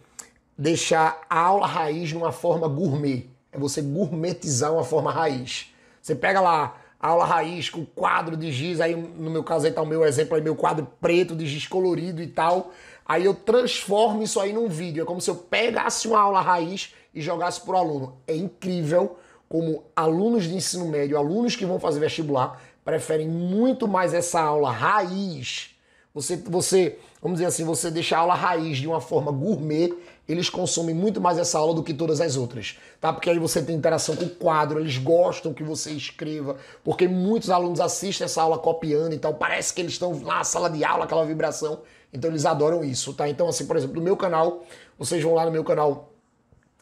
Speaker 1: deixar a aula raiz numa forma gourmet. É você gourmetizar uma forma raiz. Você pega lá a aula raiz com quadro de giz, aí no meu caso aí tá o meu exemplo aí, meu quadro preto de giz colorido e tal. Aí eu transformo isso aí num vídeo. É como se eu pegasse uma aula raiz e jogasse pro aluno. É incrível como alunos de ensino médio, alunos que vão fazer vestibular, preferem muito mais essa aula raiz você, você, vamos dizer assim, você deixa a aula raiz de uma forma gourmet, eles consomem muito mais essa aula do que todas as outras, tá? Porque aí você tem interação com o quadro, eles gostam que você escreva, porque muitos alunos assistem essa aula copiando, então parece que eles estão lá na sala de aula, aquela vibração, então eles adoram isso, tá? Então, assim, por exemplo, no meu canal, vocês vão lá no meu canal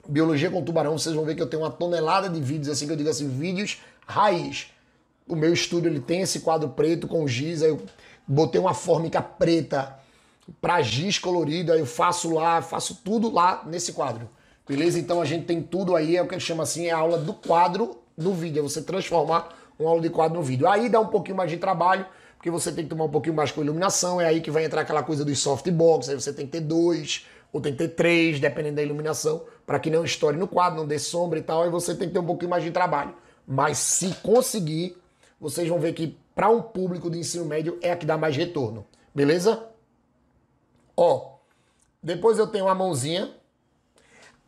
Speaker 1: Biologia com Tubarão, vocês vão ver que eu tenho uma tonelada de vídeos, assim, que eu digo assim, vídeos raiz. O meu estúdio, ele tem esse quadro preto com giz, aí eu botei uma fórmica preta para giz colorido, aí eu faço lá, faço tudo lá nesse quadro. Beleza? Então a gente tem tudo aí, é o que chama assim, é a aula do quadro no vídeo, é você transformar uma aula de quadro no vídeo. Aí dá um pouquinho mais de trabalho, porque você tem que tomar um pouquinho mais com iluminação, é aí que vai entrar aquela coisa dos softbox, aí você tem que ter dois, ou tem que ter três, dependendo da iluminação, para que não estoure no quadro, não dê sombra e tal, aí você tem que ter um pouquinho mais de trabalho. Mas se conseguir, vocês vão ver que para um público de ensino médio é a que dá mais retorno. Beleza? Ó, depois eu tenho a mãozinha.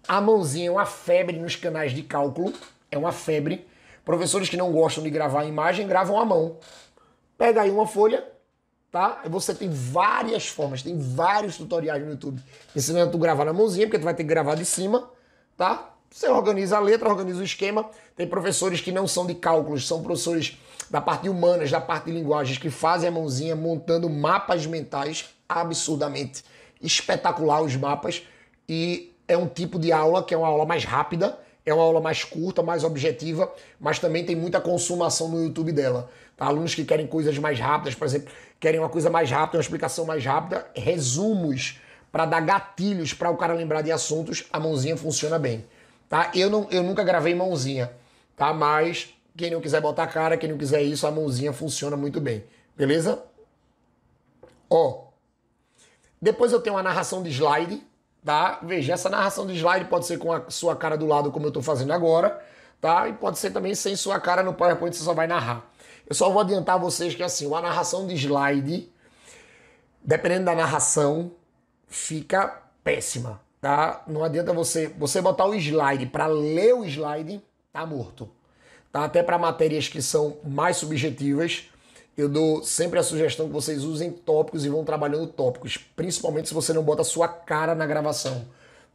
Speaker 1: A mãozinha é uma febre nos canais de cálculo. É uma febre. Professores que não gostam de gravar a imagem gravam a mão. Pega aí uma folha, tá? Você tem várias formas, tem vários tutoriais no YouTube ensinando tu gravar na mãozinha, porque tu vai ter que gravar de cima, tá? Você organiza a letra, organiza o esquema. Tem professores que não são de cálculos, são professores da parte de humanas, da parte de linguagens, que fazem a mãozinha montando mapas mentais absurdamente espetacular os mapas e é um tipo de aula que é uma aula mais rápida, é uma aula mais curta, mais objetiva, mas também tem muita consumação no YouTube dela. Tá? Alunos que querem coisas mais rápidas, por exemplo, querem uma coisa mais rápida, uma explicação mais rápida, resumos para dar gatilhos para o cara lembrar de assuntos, a mãozinha funciona bem. Tá? Eu, não, eu nunca gravei mãozinha, tá? mas quem não quiser botar a cara, quem não quiser isso, a mãozinha funciona muito bem. Beleza? Ó. Depois eu tenho uma narração de slide, tá? Veja, essa narração de slide pode ser com a sua cara do lado, como eu estou fazendo agora, tá? E pode ser também sem sua cara no PowerPoint, você só vai narrar. Eu só vou adiantar vocês que, assim, a narração de slide, dependendo da narração, fica péssima, tá? Não adianta você, você botar o slide para ler o slide, tá morto tá? Até para matérias que são mais subjetivas, eu dou sempre a sugestão que vocês usem tópicos e vão trabalhando tópicos, principalmente se você não bota a sua cara na gravação.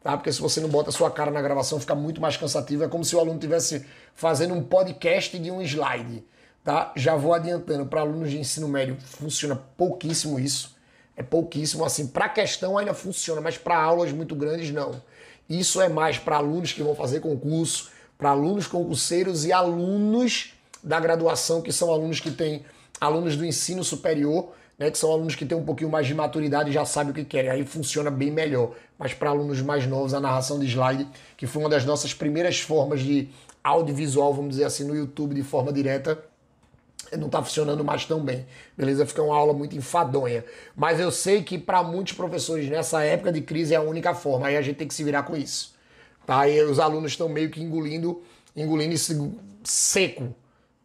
Speaker 1: Tá? Porque se você não bota a sua cara na gravação, fica muito mais cansativo. É como se o aluno estivesse fazendo um podcast de um slide. Tá? Já vou adiantando, para alunos de ensino médio funciona pouquíssimo isso. É pouquíssimo assim. Para questão ainda funciona, mas para aulas muito grandes não. Isso é mais para alunos que vão fazer concurso, para alunos concurseiros e alunos da graduação, que são alunos que têm alunos do ensino superior, né, que são alunos que têm um pouquinho mais de maturidade e já sabem o que querem. Aí funciona bem melhor. Mas para alunos mais novos, a narração de slide, que foi uma das nossas primeiras formas de audiovisual, vamos dizer assim, no YouTube de forma direta, não está funcionando mais tão bem. Beleza? Fica uma aula muito enfadonha. Mas eu sei que para muitos professores nessa época de crise é a única forma. Aí a gente tem que se virar com isso. Tá? E os alunos estão meio que engolindo, engolindo isso seco,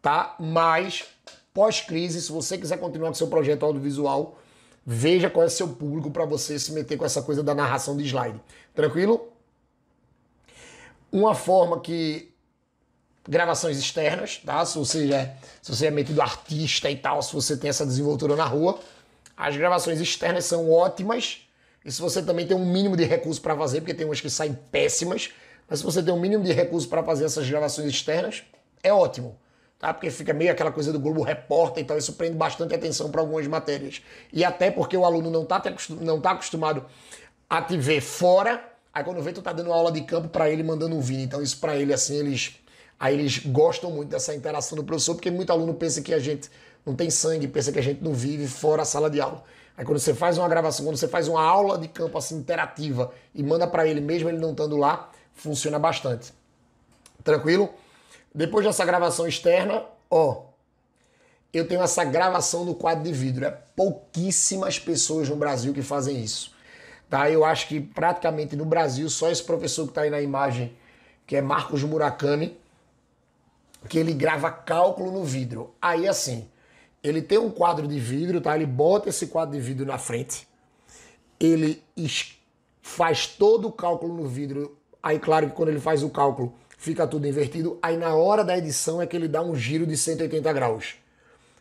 Speaker 1: tá? Mas pós-crise, se você quiser continuar com seu projeto audiovisual, veja qual é seu público para você se meter com essa coisa da narração de slide. Tranquilo? Uma forma que gravações externas, tá? Se você é, se você é metido artista e tal, se você tem essa desenvoltura na rua, as gravações externas são ótimas e se você também tem um mínimo de recurso para fazer, porque tem umas que saem péssimas, mas se você tem um mínimo de recurso para fazer essas gravações externas, é ótimo. Tá? Porque fica meio aquela coisa do Globo Repórter, então isso prende bastante atenção para algumas matérias. E até porque o aluno não está não tá acostumado a te ver fora, aí quando vê tu tá dando aula de campo para ele, mandando um vídeo. Então isso para ele, assim, eles, aí eles gostam muito dessa interação do professor, porque muito aluno pensa que a gente não tem sangue, pensa que a gente não vive fora a sala de aula. Aí quando você faz uma gravação, quando você faz uma aula de campo assim interativa e manda para ele mesmo ele não estando lá, funciona bastante. Tranquilo? Depois dessa gravação externa, ó, eu tenho essa gravação no quadro de vidro. É pouquíssimas pessoas no Brasil que fazem isso. Tá? Eu acho que praticamente no Brasil só esse professor que está aí na imagem, que é Marcos Murakami, que ele grava cálculo no vidro. Aí assim, ele tem um quadro de vidro, tá? Ele bota esse quadro de vidro na frente. Ele faz todo o cálculo no vidro. Aí, claro que quando ele faz o cálculo, fica tudo invertido. Aí, na hora da edição, é que ele dá um giro de 180 graus.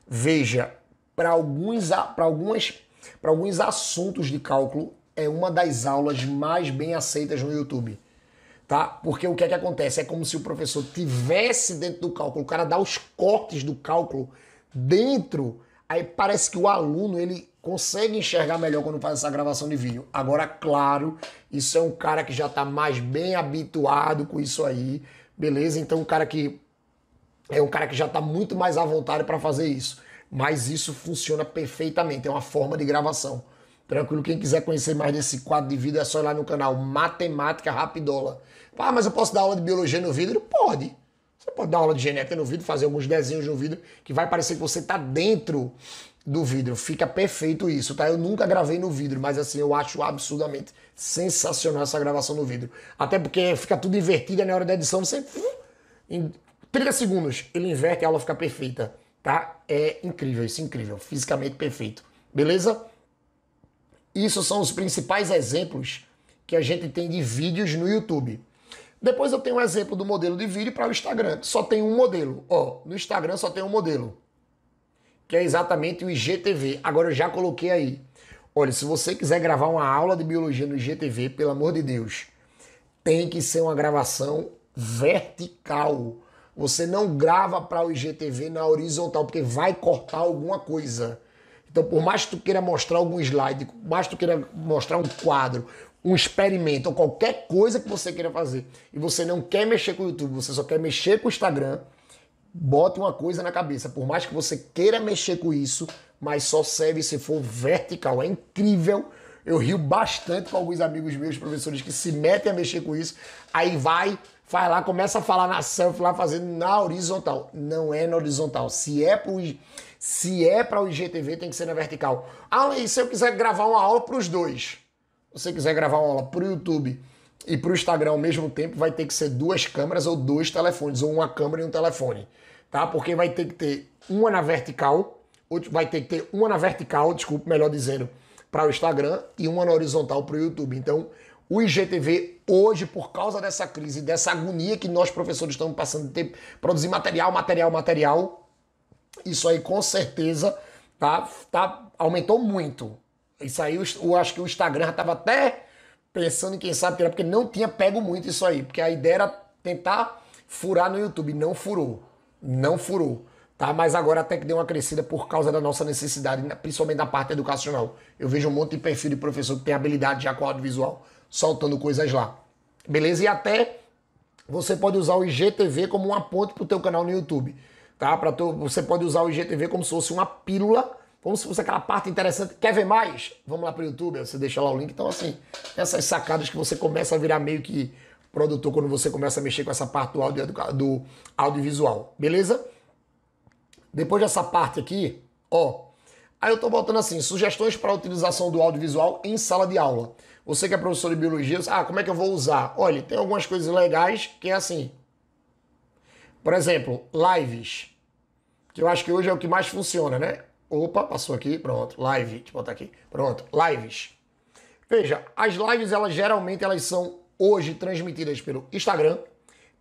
Speaker 1: Veja, para alguns, para algumas, para alguns assuntos de cálculo, é uma das aulas mais bem aceitas no YouTube. Tá? Porque o que é que acontece? É como se o professor tivesse dentro do cálculo, o cara dá os cortes do cálculo dentro, aí parece que o aluno ele consegue enxergar melhor quando faz essa gravação de vídeo. Agora, claro, isso é um cara que já está mais bem habituado com isso aí, beleza? Então, um cara que é um cara que já está muito mais à vontade para fazer isso. Mas isso funciona perfeitamente, é uma forma de gravação. Tranquilo, quem quiser conhecer mais desse quadro de vida é só ir lá no canal Matemática Rapidola. Ah, mas eu posso dar aula de biologia no vidro? Pode. Você pode dar aula de genética no vidro, fazer alguns desenhos no vidro, que vai parecer que você está dentro do vidro. Fica perfeito isso, tá? Eu nunca gravei no vidro, mas assim, eu acho absurdamente sensacional essa gravação no vidro. Até porque fica tudo invertido na hora da edição, você. Uh, em 30 segundos, ele inverte e a aula fica perfeita, tá? É incrível isso, é incrível. Fisicamente perfeito. Beleza? Isso são os principais exemplos que a gente tem de vídeos no YouTube. Depois eu tenho um exemplo do modelo de vídeo para o Instagram, só tem um modelo. Ó, no Instagram só tem um modelo, que é exatamente o IGTV. Agora eu já coloquei aí. Olha, se você quiser gravar uma aula de biologia no IGTV, pelo amor de Deus, tem que ser uma gravação vertical. Você não grava para o IGTV na horizontal, porque vai cortar alguma coisa. Então, por mais que tu queira mostrar algum slide, por mais que tu queira mostrar um quadro, um experimento ou qualquer coisa que você queira fazer e você não quer mexer com o YouTube, você só quer mexer com o Instagram, bote uma coisa na cabeça. Por mais que você queira mexer com isso, mas só serve se for vertical. É incrível. Eu rio bastante com alguns amigos meus, professores, que se metem a mexer com isso. Aí vai, faz lá, começa a falar na selfie lá, fazendo na horizontal. Não é na horizontal. Se é pro, se é para o IGTV, tem que ser na vertical. Ah, e se eu quiser gravar uma aula para os dois? você quiser gravar uma aula para o YouTube e para o Instagram ao mesmo tempo, vai ter que ser duas câmeras ou dois telefones, ou uma câmera e um telefone, tá? Porque vai ter que ter uma na vertical, vai ter que ter uma na vertical, desculpe, melhor dizendo, para o Instagram e uma na horizontal para o YouTube. Então, o IGTV hoje, por causa dessa crise, dessa agonia que nós professores estamos passando de ter, produzir material, material, material, isso aí com certeza tá, tá, aumentou muito. Isso aí eu acho que o Instagram já estava até pensando em quem sabe tirar, porque não tinha pego muito isso aí. Porque a ideia era tentar furar no YouTube. Não furou. Não furou. Tá? Mas agora até que deu uma crescida por causa da nossa necessidade, principalmente da parte educacional. Eu vejo um monte de perfil de professor que tem habilidade já com audiovisual, soltando coisas lá. Beleza? E até você pode usar o IGTV como uma ponte para o teu canal no YouTube. Tá? tu, você pode usar o IGTV como se fosse uma pílula como se fosse aquela parte interessante. Quer ver mais? Vamos lá para o YouTube, você deixa lá o link. Então, assim, essas sacadas que você começa a virar meio que produtor quando você começa a mexer com essa parte do, audio, do audiovisual, beleza? Depois dessa parte aqui, ó. Aí eu tô botando assim, sugestões para a utilização do audiovisual em sala de aula. Você que é professor de biologia, ah, como é que eu vou usar? Olha, tem algumas coisas legais que é assim. Por exemplo, lives. Que eu acho que hoje é o que mais funciona, né? Opa, passou aqui, pronto. Live, deixa eu botar aqui. Pronto, lives. Veja, as lives elas geralmente elas são hoje transmitidas pelo Instagram,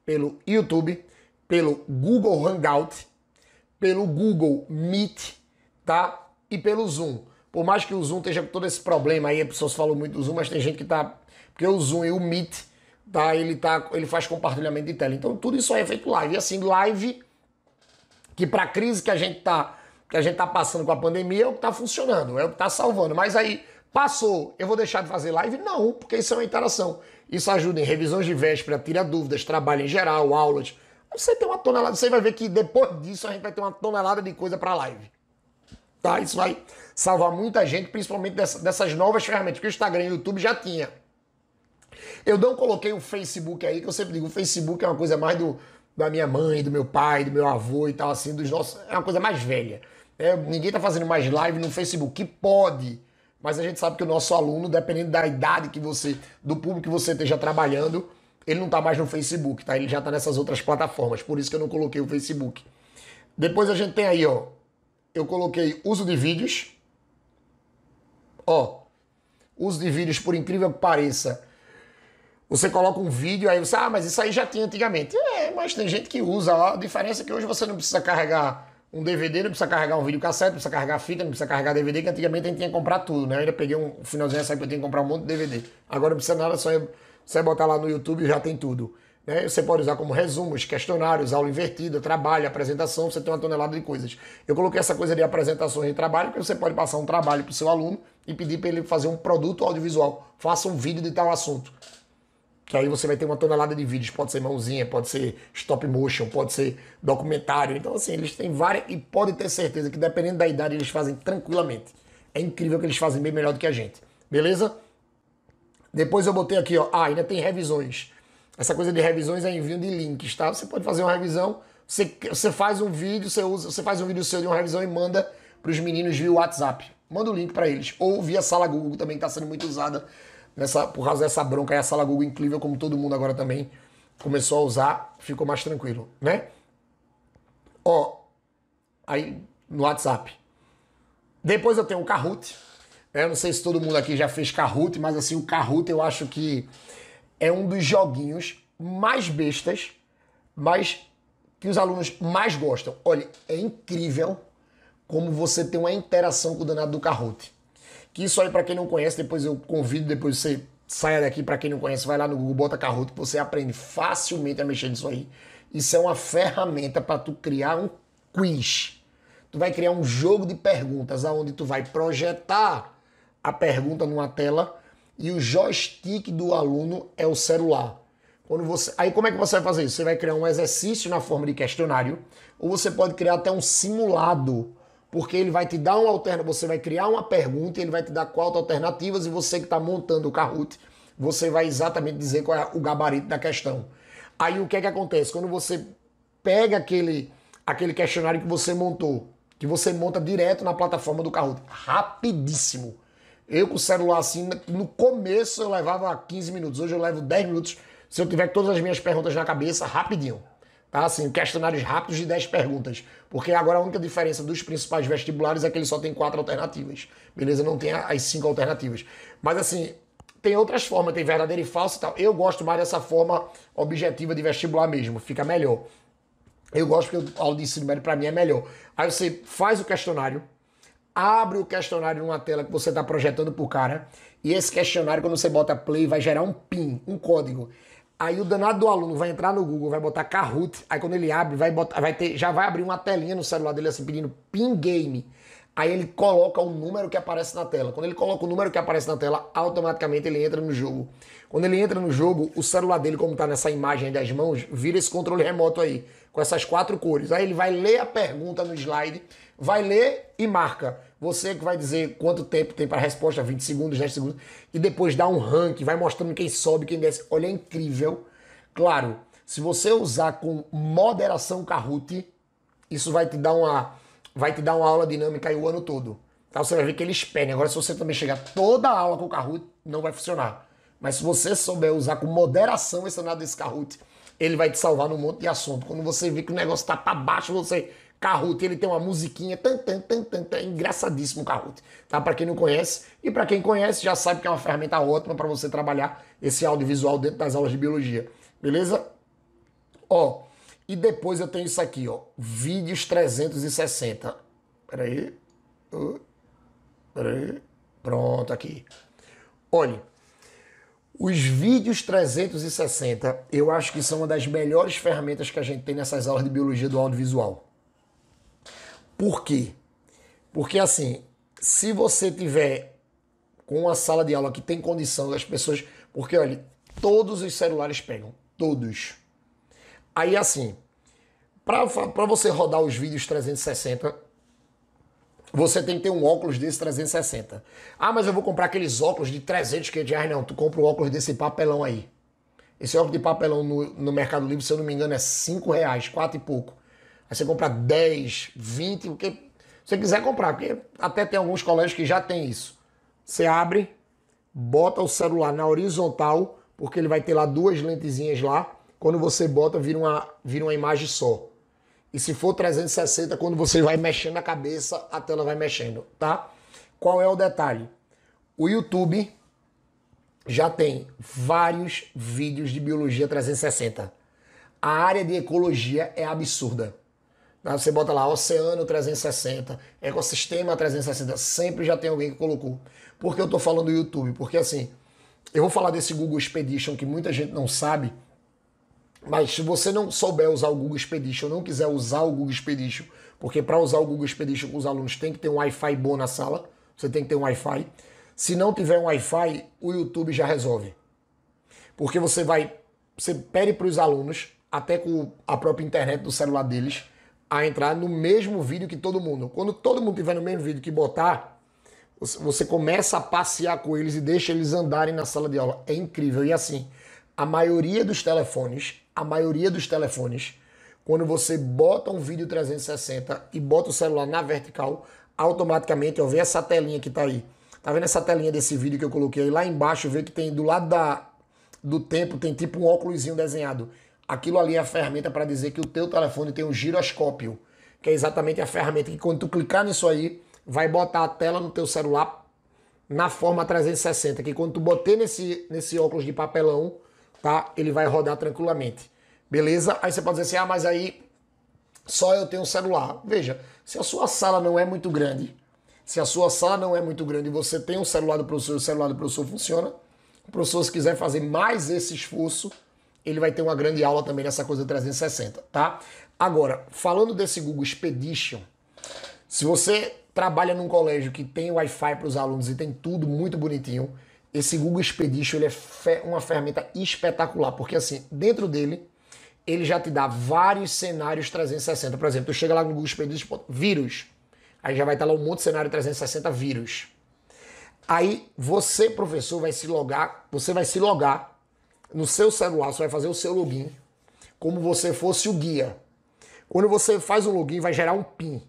Speaker 1: pelo YouTube, pelo Google Hangout, pelo Google Meet, tá? E pelo Zoom. Por mais que o Zoom esteja com todo esse problema aí, as pessoas falam muito do Zoom, mas tem gente que tá porque o Zoom e o Meet, tá? Ele tá, ele faz compartilhamento de tela. Então tudo isso aí é feito live. E assim, live que para a crise que a gente tá que a gente está passando com a pandemia é o que está funcionando, é o que está salvando. Mas aí, passou, eu vou deixar de fazer live? Não, porque isso é uma interação. Isso ajuda em revisões de véspera, tira dúvidas, trabalho em geral, aulas. Você tem uma tonelada, você vai ver que depois disso a gente vai ter uma tonelada de coisa para live. Tá? Isso vai salvar muita gente, principalmente dessa, dessas novas ferramentas que o Instagram e o YouTube já tinha. Eu não coloquei o Facebook aí, que eu sempre digo, o Facebook é uma coisa mais do da minha mãe, do meu pai, do meu avô e tal assim, dos nossos, é uma coisa mais velha. É, ninguém está fazendo mais live no Facebook, que pode. Mas a gente sabe que o nosso aluno, dependendo da idade que você, do público que você esteja trabalhando, ele não está mais no Facebook, tá? Ele já está nessas outras plataformas. Por isso que eu não coloquei o Facebook. Depois a gente tem aí, ó. Eu coloquei uso de vídeos. Ó. Uso de vídeos, por incrível que pareça. Você coloca um vídeo, aí você, ah, mas isso aí já tinha antigamente. É, mas tem gente que usa. Ó. A diferença é que hoje você não precisa carregar um DVD, não precisa carregar um videocassete, não precisa carregar fita, não precisa carregar DVD, que antigamente a gente tinha que comprar tudo, né? Eu ainda peguei um finalzinho essa época, eu tinha que comprar um monte de DVD. Agora não precisa nada, só é, você é botar lá no YouTube e já tem tudo. Né? Você pode usar como resumos, questionários, aula invertida, trabalho, apresentação, você tem uma tonelada de coisas. Eu coloquei essa coisa de apresentações e trabalho, porque você pode passar um trabalho para o seu aluno e pedir para ele fazer um produto audiovisual. Faça um vídeo de tal assunto que aí você vai ter uma tonelada de vídeos, pode ser mãozinha, pode ser stop motion, pode ser documentário. Então, assim, eles têm várias. E podem ter certeza que, dependendo da idade, eles fazem tranquilamente. É incrível que eles fazem bem melhor do que a gente. Beleza? Depois eu botei aqui, ó. Ah, ainda tem revisões. Essa coisa de revisões é envio de links, tá? Você pode fazer uma revisão, você, você faz um vídeo, você, usa, você faz um vídeo seu de uma revisão e manda para os meninos via WhatsApp. Manda o link para eles. Ou via sala Google também, que está sendo muito usada nessa, por causa dessa bronca e a sala Google incrível, como todo mundo agora também começou a usar, ficou mais tranquilo, né? Ó, aí no WhatsApp. Depois eu tenho o Kahoot. Né? Eu não sei se todo mundo aqui já fez Kahoot, mas assim, o Kahoot eu acho que é um dos joguinhos mais bestas, mas que os alunos mais gostam. Olha, é incrível como você tem uma interação com o danado do Kahoot. Que isso aí, para quem não conhece, depois eu convido, depois você saia daqui, para quem não conhece, vai lá no Google, bota Kahoot, que você aprende facilmente a mexer nisso aí. Isso é uma ferramenta para tu criar um quiz. Tu vai criar um jogo de perguntas, aonde tu vai projetar a pergunta numa tela e o joystick do aluno é o celular. Quando você, aí como é que você vai fazer isso? Você vai criar um exercício na forma de questionário ou você pode criar até um simulado porque ele vai te dar uma alternativa, você vai criar uma pergunta, ele vai te dar quatro alternativas e você que está montando o Kahoot, você vai exatamente dizer qual é o gabarito da questão. Aí o que é que acontece? Quando você pega aquele, aquele questionário que você montou, que você monta direto na plataforma do Kahoot, rapidíssimo. Eu com o celular assim, no começo eu levava 15 minutos, hoje eu levo 10 minutos. Se eu tiver todas as minhas perguntas na cabeça, rapidinho. Tá? Assim, questionários rápidos de 10 perguntas. Porque agora a única diferença dos principais vestibulares é que ele só tem quatro alternativas. Beleza? Não tem as cinco alternativas. Mas assim, tem outras formas, tem verdadeiro e falso e tal. Eu gosto mais dessa forma objetiva de vestibular mesmo, fica melhor. Eu gosto porque o de ensino médio para mim é melhor. Aí você faz o questionário, abre o questionário numa tela que você está projetando pro cara, e esse questionário, quando você bota play, vai gerar um PIN, um código. Aí o danado do aluno vai entrar no Google, vai botar Kahoot, aí quando ele abre, vai botar, vai ter, já vai abrir uma telinha no celular dele assim pedindo pin game. Aí ele coloca o número que aparece na tela. Quando ele coloca o número que aparece na tela, automaticamente ele entra no jogo. Quando ele entra no jogo, o celular dele, como tá nessa imagem das mãos, vira esse controle remoto aí, com essas quatro cores. Aí ele vai ler a pergunta no slide, vai ler e marca você é que vai dizer quanto tempo tem para a resposta, 20 segundos, 10 segundos, e depois dá um ranking, vai mostrando quem sobe, quem desce. Olha, é incrível. Claro, se você usar com moderação o Kahoot, isso vai te dar uma, vai te dar uma aula dinâmica aí o ano todo. Então você vai ver que eles pedem. Agora, se você também chegar toda a aula com o Kahoot, não vai funcionar. Mas se você souber usar com moderação esse nada desse Kahoot, ele vai te salvar num monte de assunto. Quando você vê que o negócio tá para baixo, você Kahoot, ele tem uma musiquinha tan, tan, tan, tan, tan engraçadíssimo o Kahoot, tá? Para quem não conhece e para quem conhece já sabe que é uma ferramenta ótima para você trabalhar esse audiovisual dentro das aulas de biologia, beleza? Ó, e depois eu tenho isso aqui, ó, vídeos 360. Peraí, peraí, pronto aqui. Olhe, os vídeos 360 eu acho que são uma das melhores ferramentas que a gente tem nessas aulas de biologia do audiovisual. Por quê? Porque assim, se você tiver com uma sala de aula que tem condição das pessoas, porque olha, todos os celulares pegam, todos. Aí assim, para você rodar os vídeos 360, você tem que ter um óculos desse 360. Ah, mas eu vou comprar aqueles óculos de 300, que é de reais. Não, tu compra o um óculos desse papelão aí. Esse óculos de papelão no, no Mercado Livre, se eu não me engano, é 5 reais, 4 e pouco. Aí você compra 10, 20, o que você quiser comprar, porque até tem alguns colégios que já tem isso. Você abre, bota o celular na horizontal, porque ele vai ter lá duas lentezinhas lá. Quando você bota, vira uma, vira uma imagem só. E se for 360, quando você vai mexendo a cabeça, a tela vai mexendo, tá? Qual é o detalhe? O YouTube já tem vários vídeos de biologia 360. A área de ecologia é absurda. Você bota lá Oceano 360, Ecossistema 360, sempre já tem alguém que colocou. Por que eu estou falando do YouTube? Porque assim, eu vou falar desse Google Expedition que muita gente não sabe, mas se você não souber usar o Google Expedition, não quiser usar o Google Expedition, porque para usar o Google Expedition com os alunos tem que ter um Wi-Fi bom na sala, você tem que ter um Wi-Fi. Se não tiver um Wi-Fi, o YouTube já resolve. Porque você vai, você pede para os alunos, até com a própria internet do celular deles, a entrar no mesmo vídeo que todo mundo. Quando todo mundo tiver no mesmo vídeo que botar, você começa a passear com eles e deixa eles andarem na sala de aula. É incrível. E assim, a maioria dos telefones, a maioria dos telefones, quando você bota um vídeo 360 e bota o celular na vertical, automaticamente, eu vejo essa telinha que tá aí. Tá vendo essa telinha desse vídeo que eu coloquei aí? Lá embaixo, vê que tem do lado da, do tempo, tem tipo um óculosinho desenhado Aquilo ali é a ferramenta para dizer que o teu telefone tem um giroscópio, que é exatamente a ferramenta que quando tu clicar nisso aí, vai botar a tela no teu celular na forma 360, que quando tu botar nesse, nesse óculos de papelão, tá? Ele vai rodar tranquilamente. Beleza? Aí você pode dizer assim, ah, mas aí só eu tenho um celular. Veja, se a sua sala não é muito grande, se a sua sala não é muito grande e você tem um celular do professor, o celular do professor funciona, o professor se quiser fazer mais esse esforço, ele vai ter uma grande aula também nessa coisa 360, tá? Agora, falando desse Google Expedition, se você trabalha num colégio que tem Wi-Fi para os alunos e tem tudo muito bonitinho, esse Google Expedition ele é uma ferramenta espetacular, porque assim, dentro dele, ele já te dá vários cenários 360. Por exemplo, tu chega lá no Google Expedition, vírus. Aí já vai estar lá um monte de cenário 360 vírus. Aí você, professor, vai se logar, você vai se logar no seu celular, você vai fazer o seu login como você fosse o guia. Quando você faz o login, vai gerar um PIN.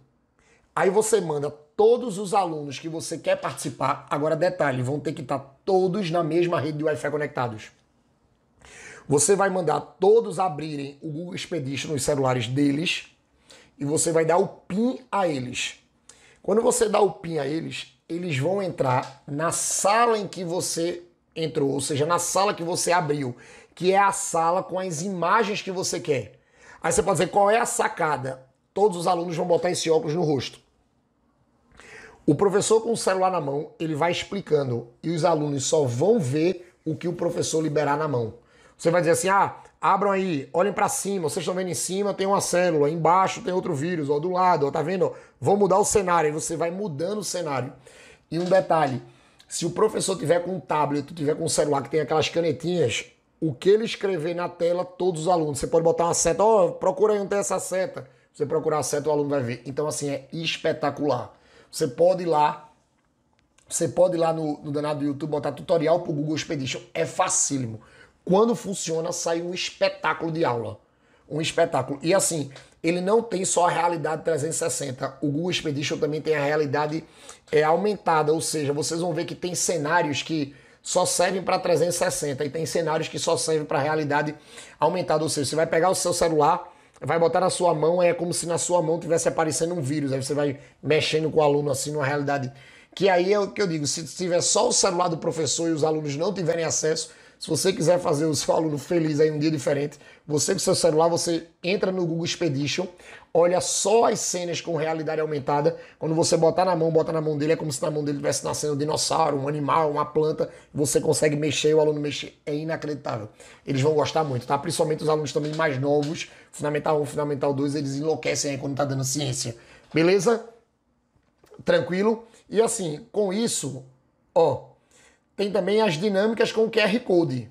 Speaker 1: Aí você manda todos os alunos que você quer participar. Agora, detalhe, vão ter que estar todos na mesma rede de Wi-Fi conectados. Você vai mandar todos abrirem o Google Expedition nos celulares deles e você vai dar o PIN a eles. Quando você dá o PIN a eles, eles vão entrar na sala em que você entrou, ou seja, na sala que você abriu, que é a sala com as imagens que você quer. Aí você pode dizer qual é a sacada. Todos os alunos vão botar esse óculos no rosto. O professor com o celular na mão, ele vai explicando e os alunos só vão ver o que o professor liberar na mão. Você vai dizer assim: "Ah, abram aí, olhem para cima, vocês estão vendo em cima tem uma célula, embaixo tem outro vírus, ou do lado, ó, tá vendo? vão mudar o cenário". E você vai mudando o cenário. E um detalhe, se o professor tiver com um tablet, tu tiver com um celular que tem aquelas canetinhas, o que ele escrever na tela, todos os alunos. Você pode botar uma seta, ó, oh, procura aí onde tem essa seta. Você procurar a seta, o aluno vai ver. Então, assim, é espetacular. Você pode ir lá, você pode ir lá no, no danado do YouTube, botar tutorial pro Google Expedition. É facílimo. Quando funciona, sai um espetáculo de aula um espetáculo. E assim, ele não tem só a realidade 360. O Google Expedition também tem a realidade é, aumentada, ou seja, vocês vão ver que tem cenários que só servem para 360 e tem cenários que só servem para realidade aumentada, ou seja, você vai pegar o seu celular, vai botar na sua mão, é como se na sua mão tivesse aparecendo um vírus, aí você vai mexendo com o aluno assim numa realidade que aí é o que eu digo, se tiver só o celular do professor e os alunos não tiverem acesso, se você quiser fazer o seu aluno feliz aí um dia diferente, você com seu celular, você entra no Google Expedition, olha só as cenas com realidade aumentada. Quando você botar na mão, bota na mão dele, é como se na mão dele tivesse nascendo um dinossauro, um animal, uma planta. Você consegue mexer, o aluno mexer. É inacreditável. Eles vão gostar muito, tá? Principalmente os alunos também mais novos, Fundamental 1, Fundamental 2, eles enlouquecem aí quando tá dando ciência. Beleza? Tranquilo? E assim, com isso, ó tem também as dinâmicas com o QR Code.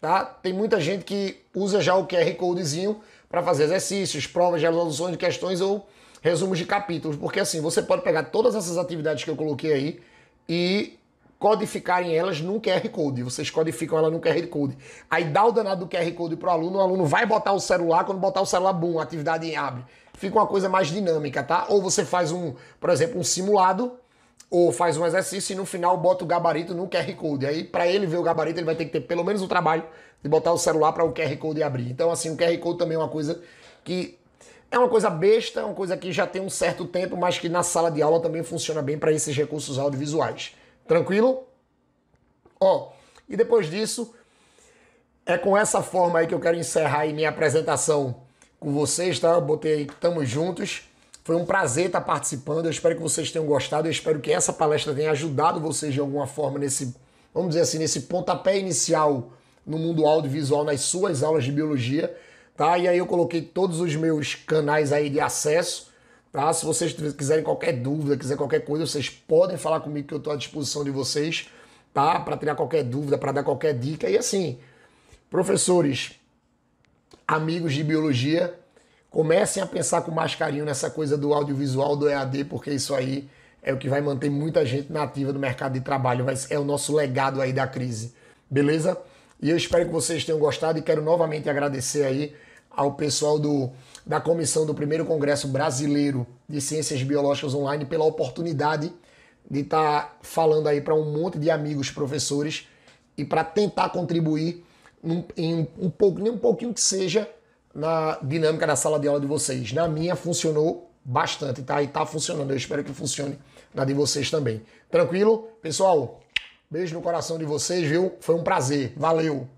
Speaker 1: Tá? Tem muita gente que usa já o QR Codezinho para fazer exercícios, provas de resolução de questões ou resumos de capítulos, porque assim, você pode pegar todas essas atividades que eu coloquei aí e codificarem elas num QR Code. Vocês codificam ela num QR Code. Aí dá o danado do QR Code pro aluno, o aluno vai botar o celular, quando botar o celular, bum, a atividade abre. Fica uma coisa mais dinâmica, tá? Ou você faz um, por exemplo, um simulado ou faz um exercício e no final bota o gabarito no QR Code. Aí, para ele ver o gabarito, ele vai ter que ter pelo menos o trabalho de botar o celular para o QR Code abrir. Então, assim, o QR Code também é uma coisa que é uma coisa besta, é uma coisa que já tem um certo tempo, mas que na sala de aula também funciona bem para esses recursos audiovisuais. Tranquilo? Ó, e depois disso, é com essa forma aí que eu quero encerrar aí minha apresentação com vocês, tá? Eu botei aí, tamo juntos. Foi um prazer estar participando. Eu espero que vocês tenham gostado. Eu espero que essa palestra tenha ajudado vocês de alguma forma nesse, vamos dizer assim, nesse pontapé inicial no mundo audiovisual nas suas aulas de biologia, tá? E aí eu coloquei todos os meus canais aí de acesso, tá? Se vocês quiserem qualquer dúvida, quiser qualquer coisa, vocês podem falar comigo que eu estou à disposição de vocês, tá? Para tirar qualquer dúvida, para dar qualquer dica e assim, professores, amigos de biologia, comecem a pensar com mais carinho nessa coisa do audiovisual, do EAD, porque isso aí é o que vai manter muita gente nativa no mercado de trabalho, é o nosso legado aí da crise, beleza? E eu espero que vocês tenham gostado e quero novamente agradecer aí ao pessoal do, da comissão do primeiro Congresso Brasileiro de Ciências Biológicas Online pela oportunidade de estar tá falando aí para um monte de amigos professores e para tentar contribuir num, em um pouco, nem um pouquinho que seja, na dinâmica da sala de aula de vocês. Na minha funcionou bastante, tá? E tá funcionando. Eu espero que funcione na de vocês também. Tranquilo? Pessoal, beijo no coração de vocês, viu? Foi um prazer. Valeu!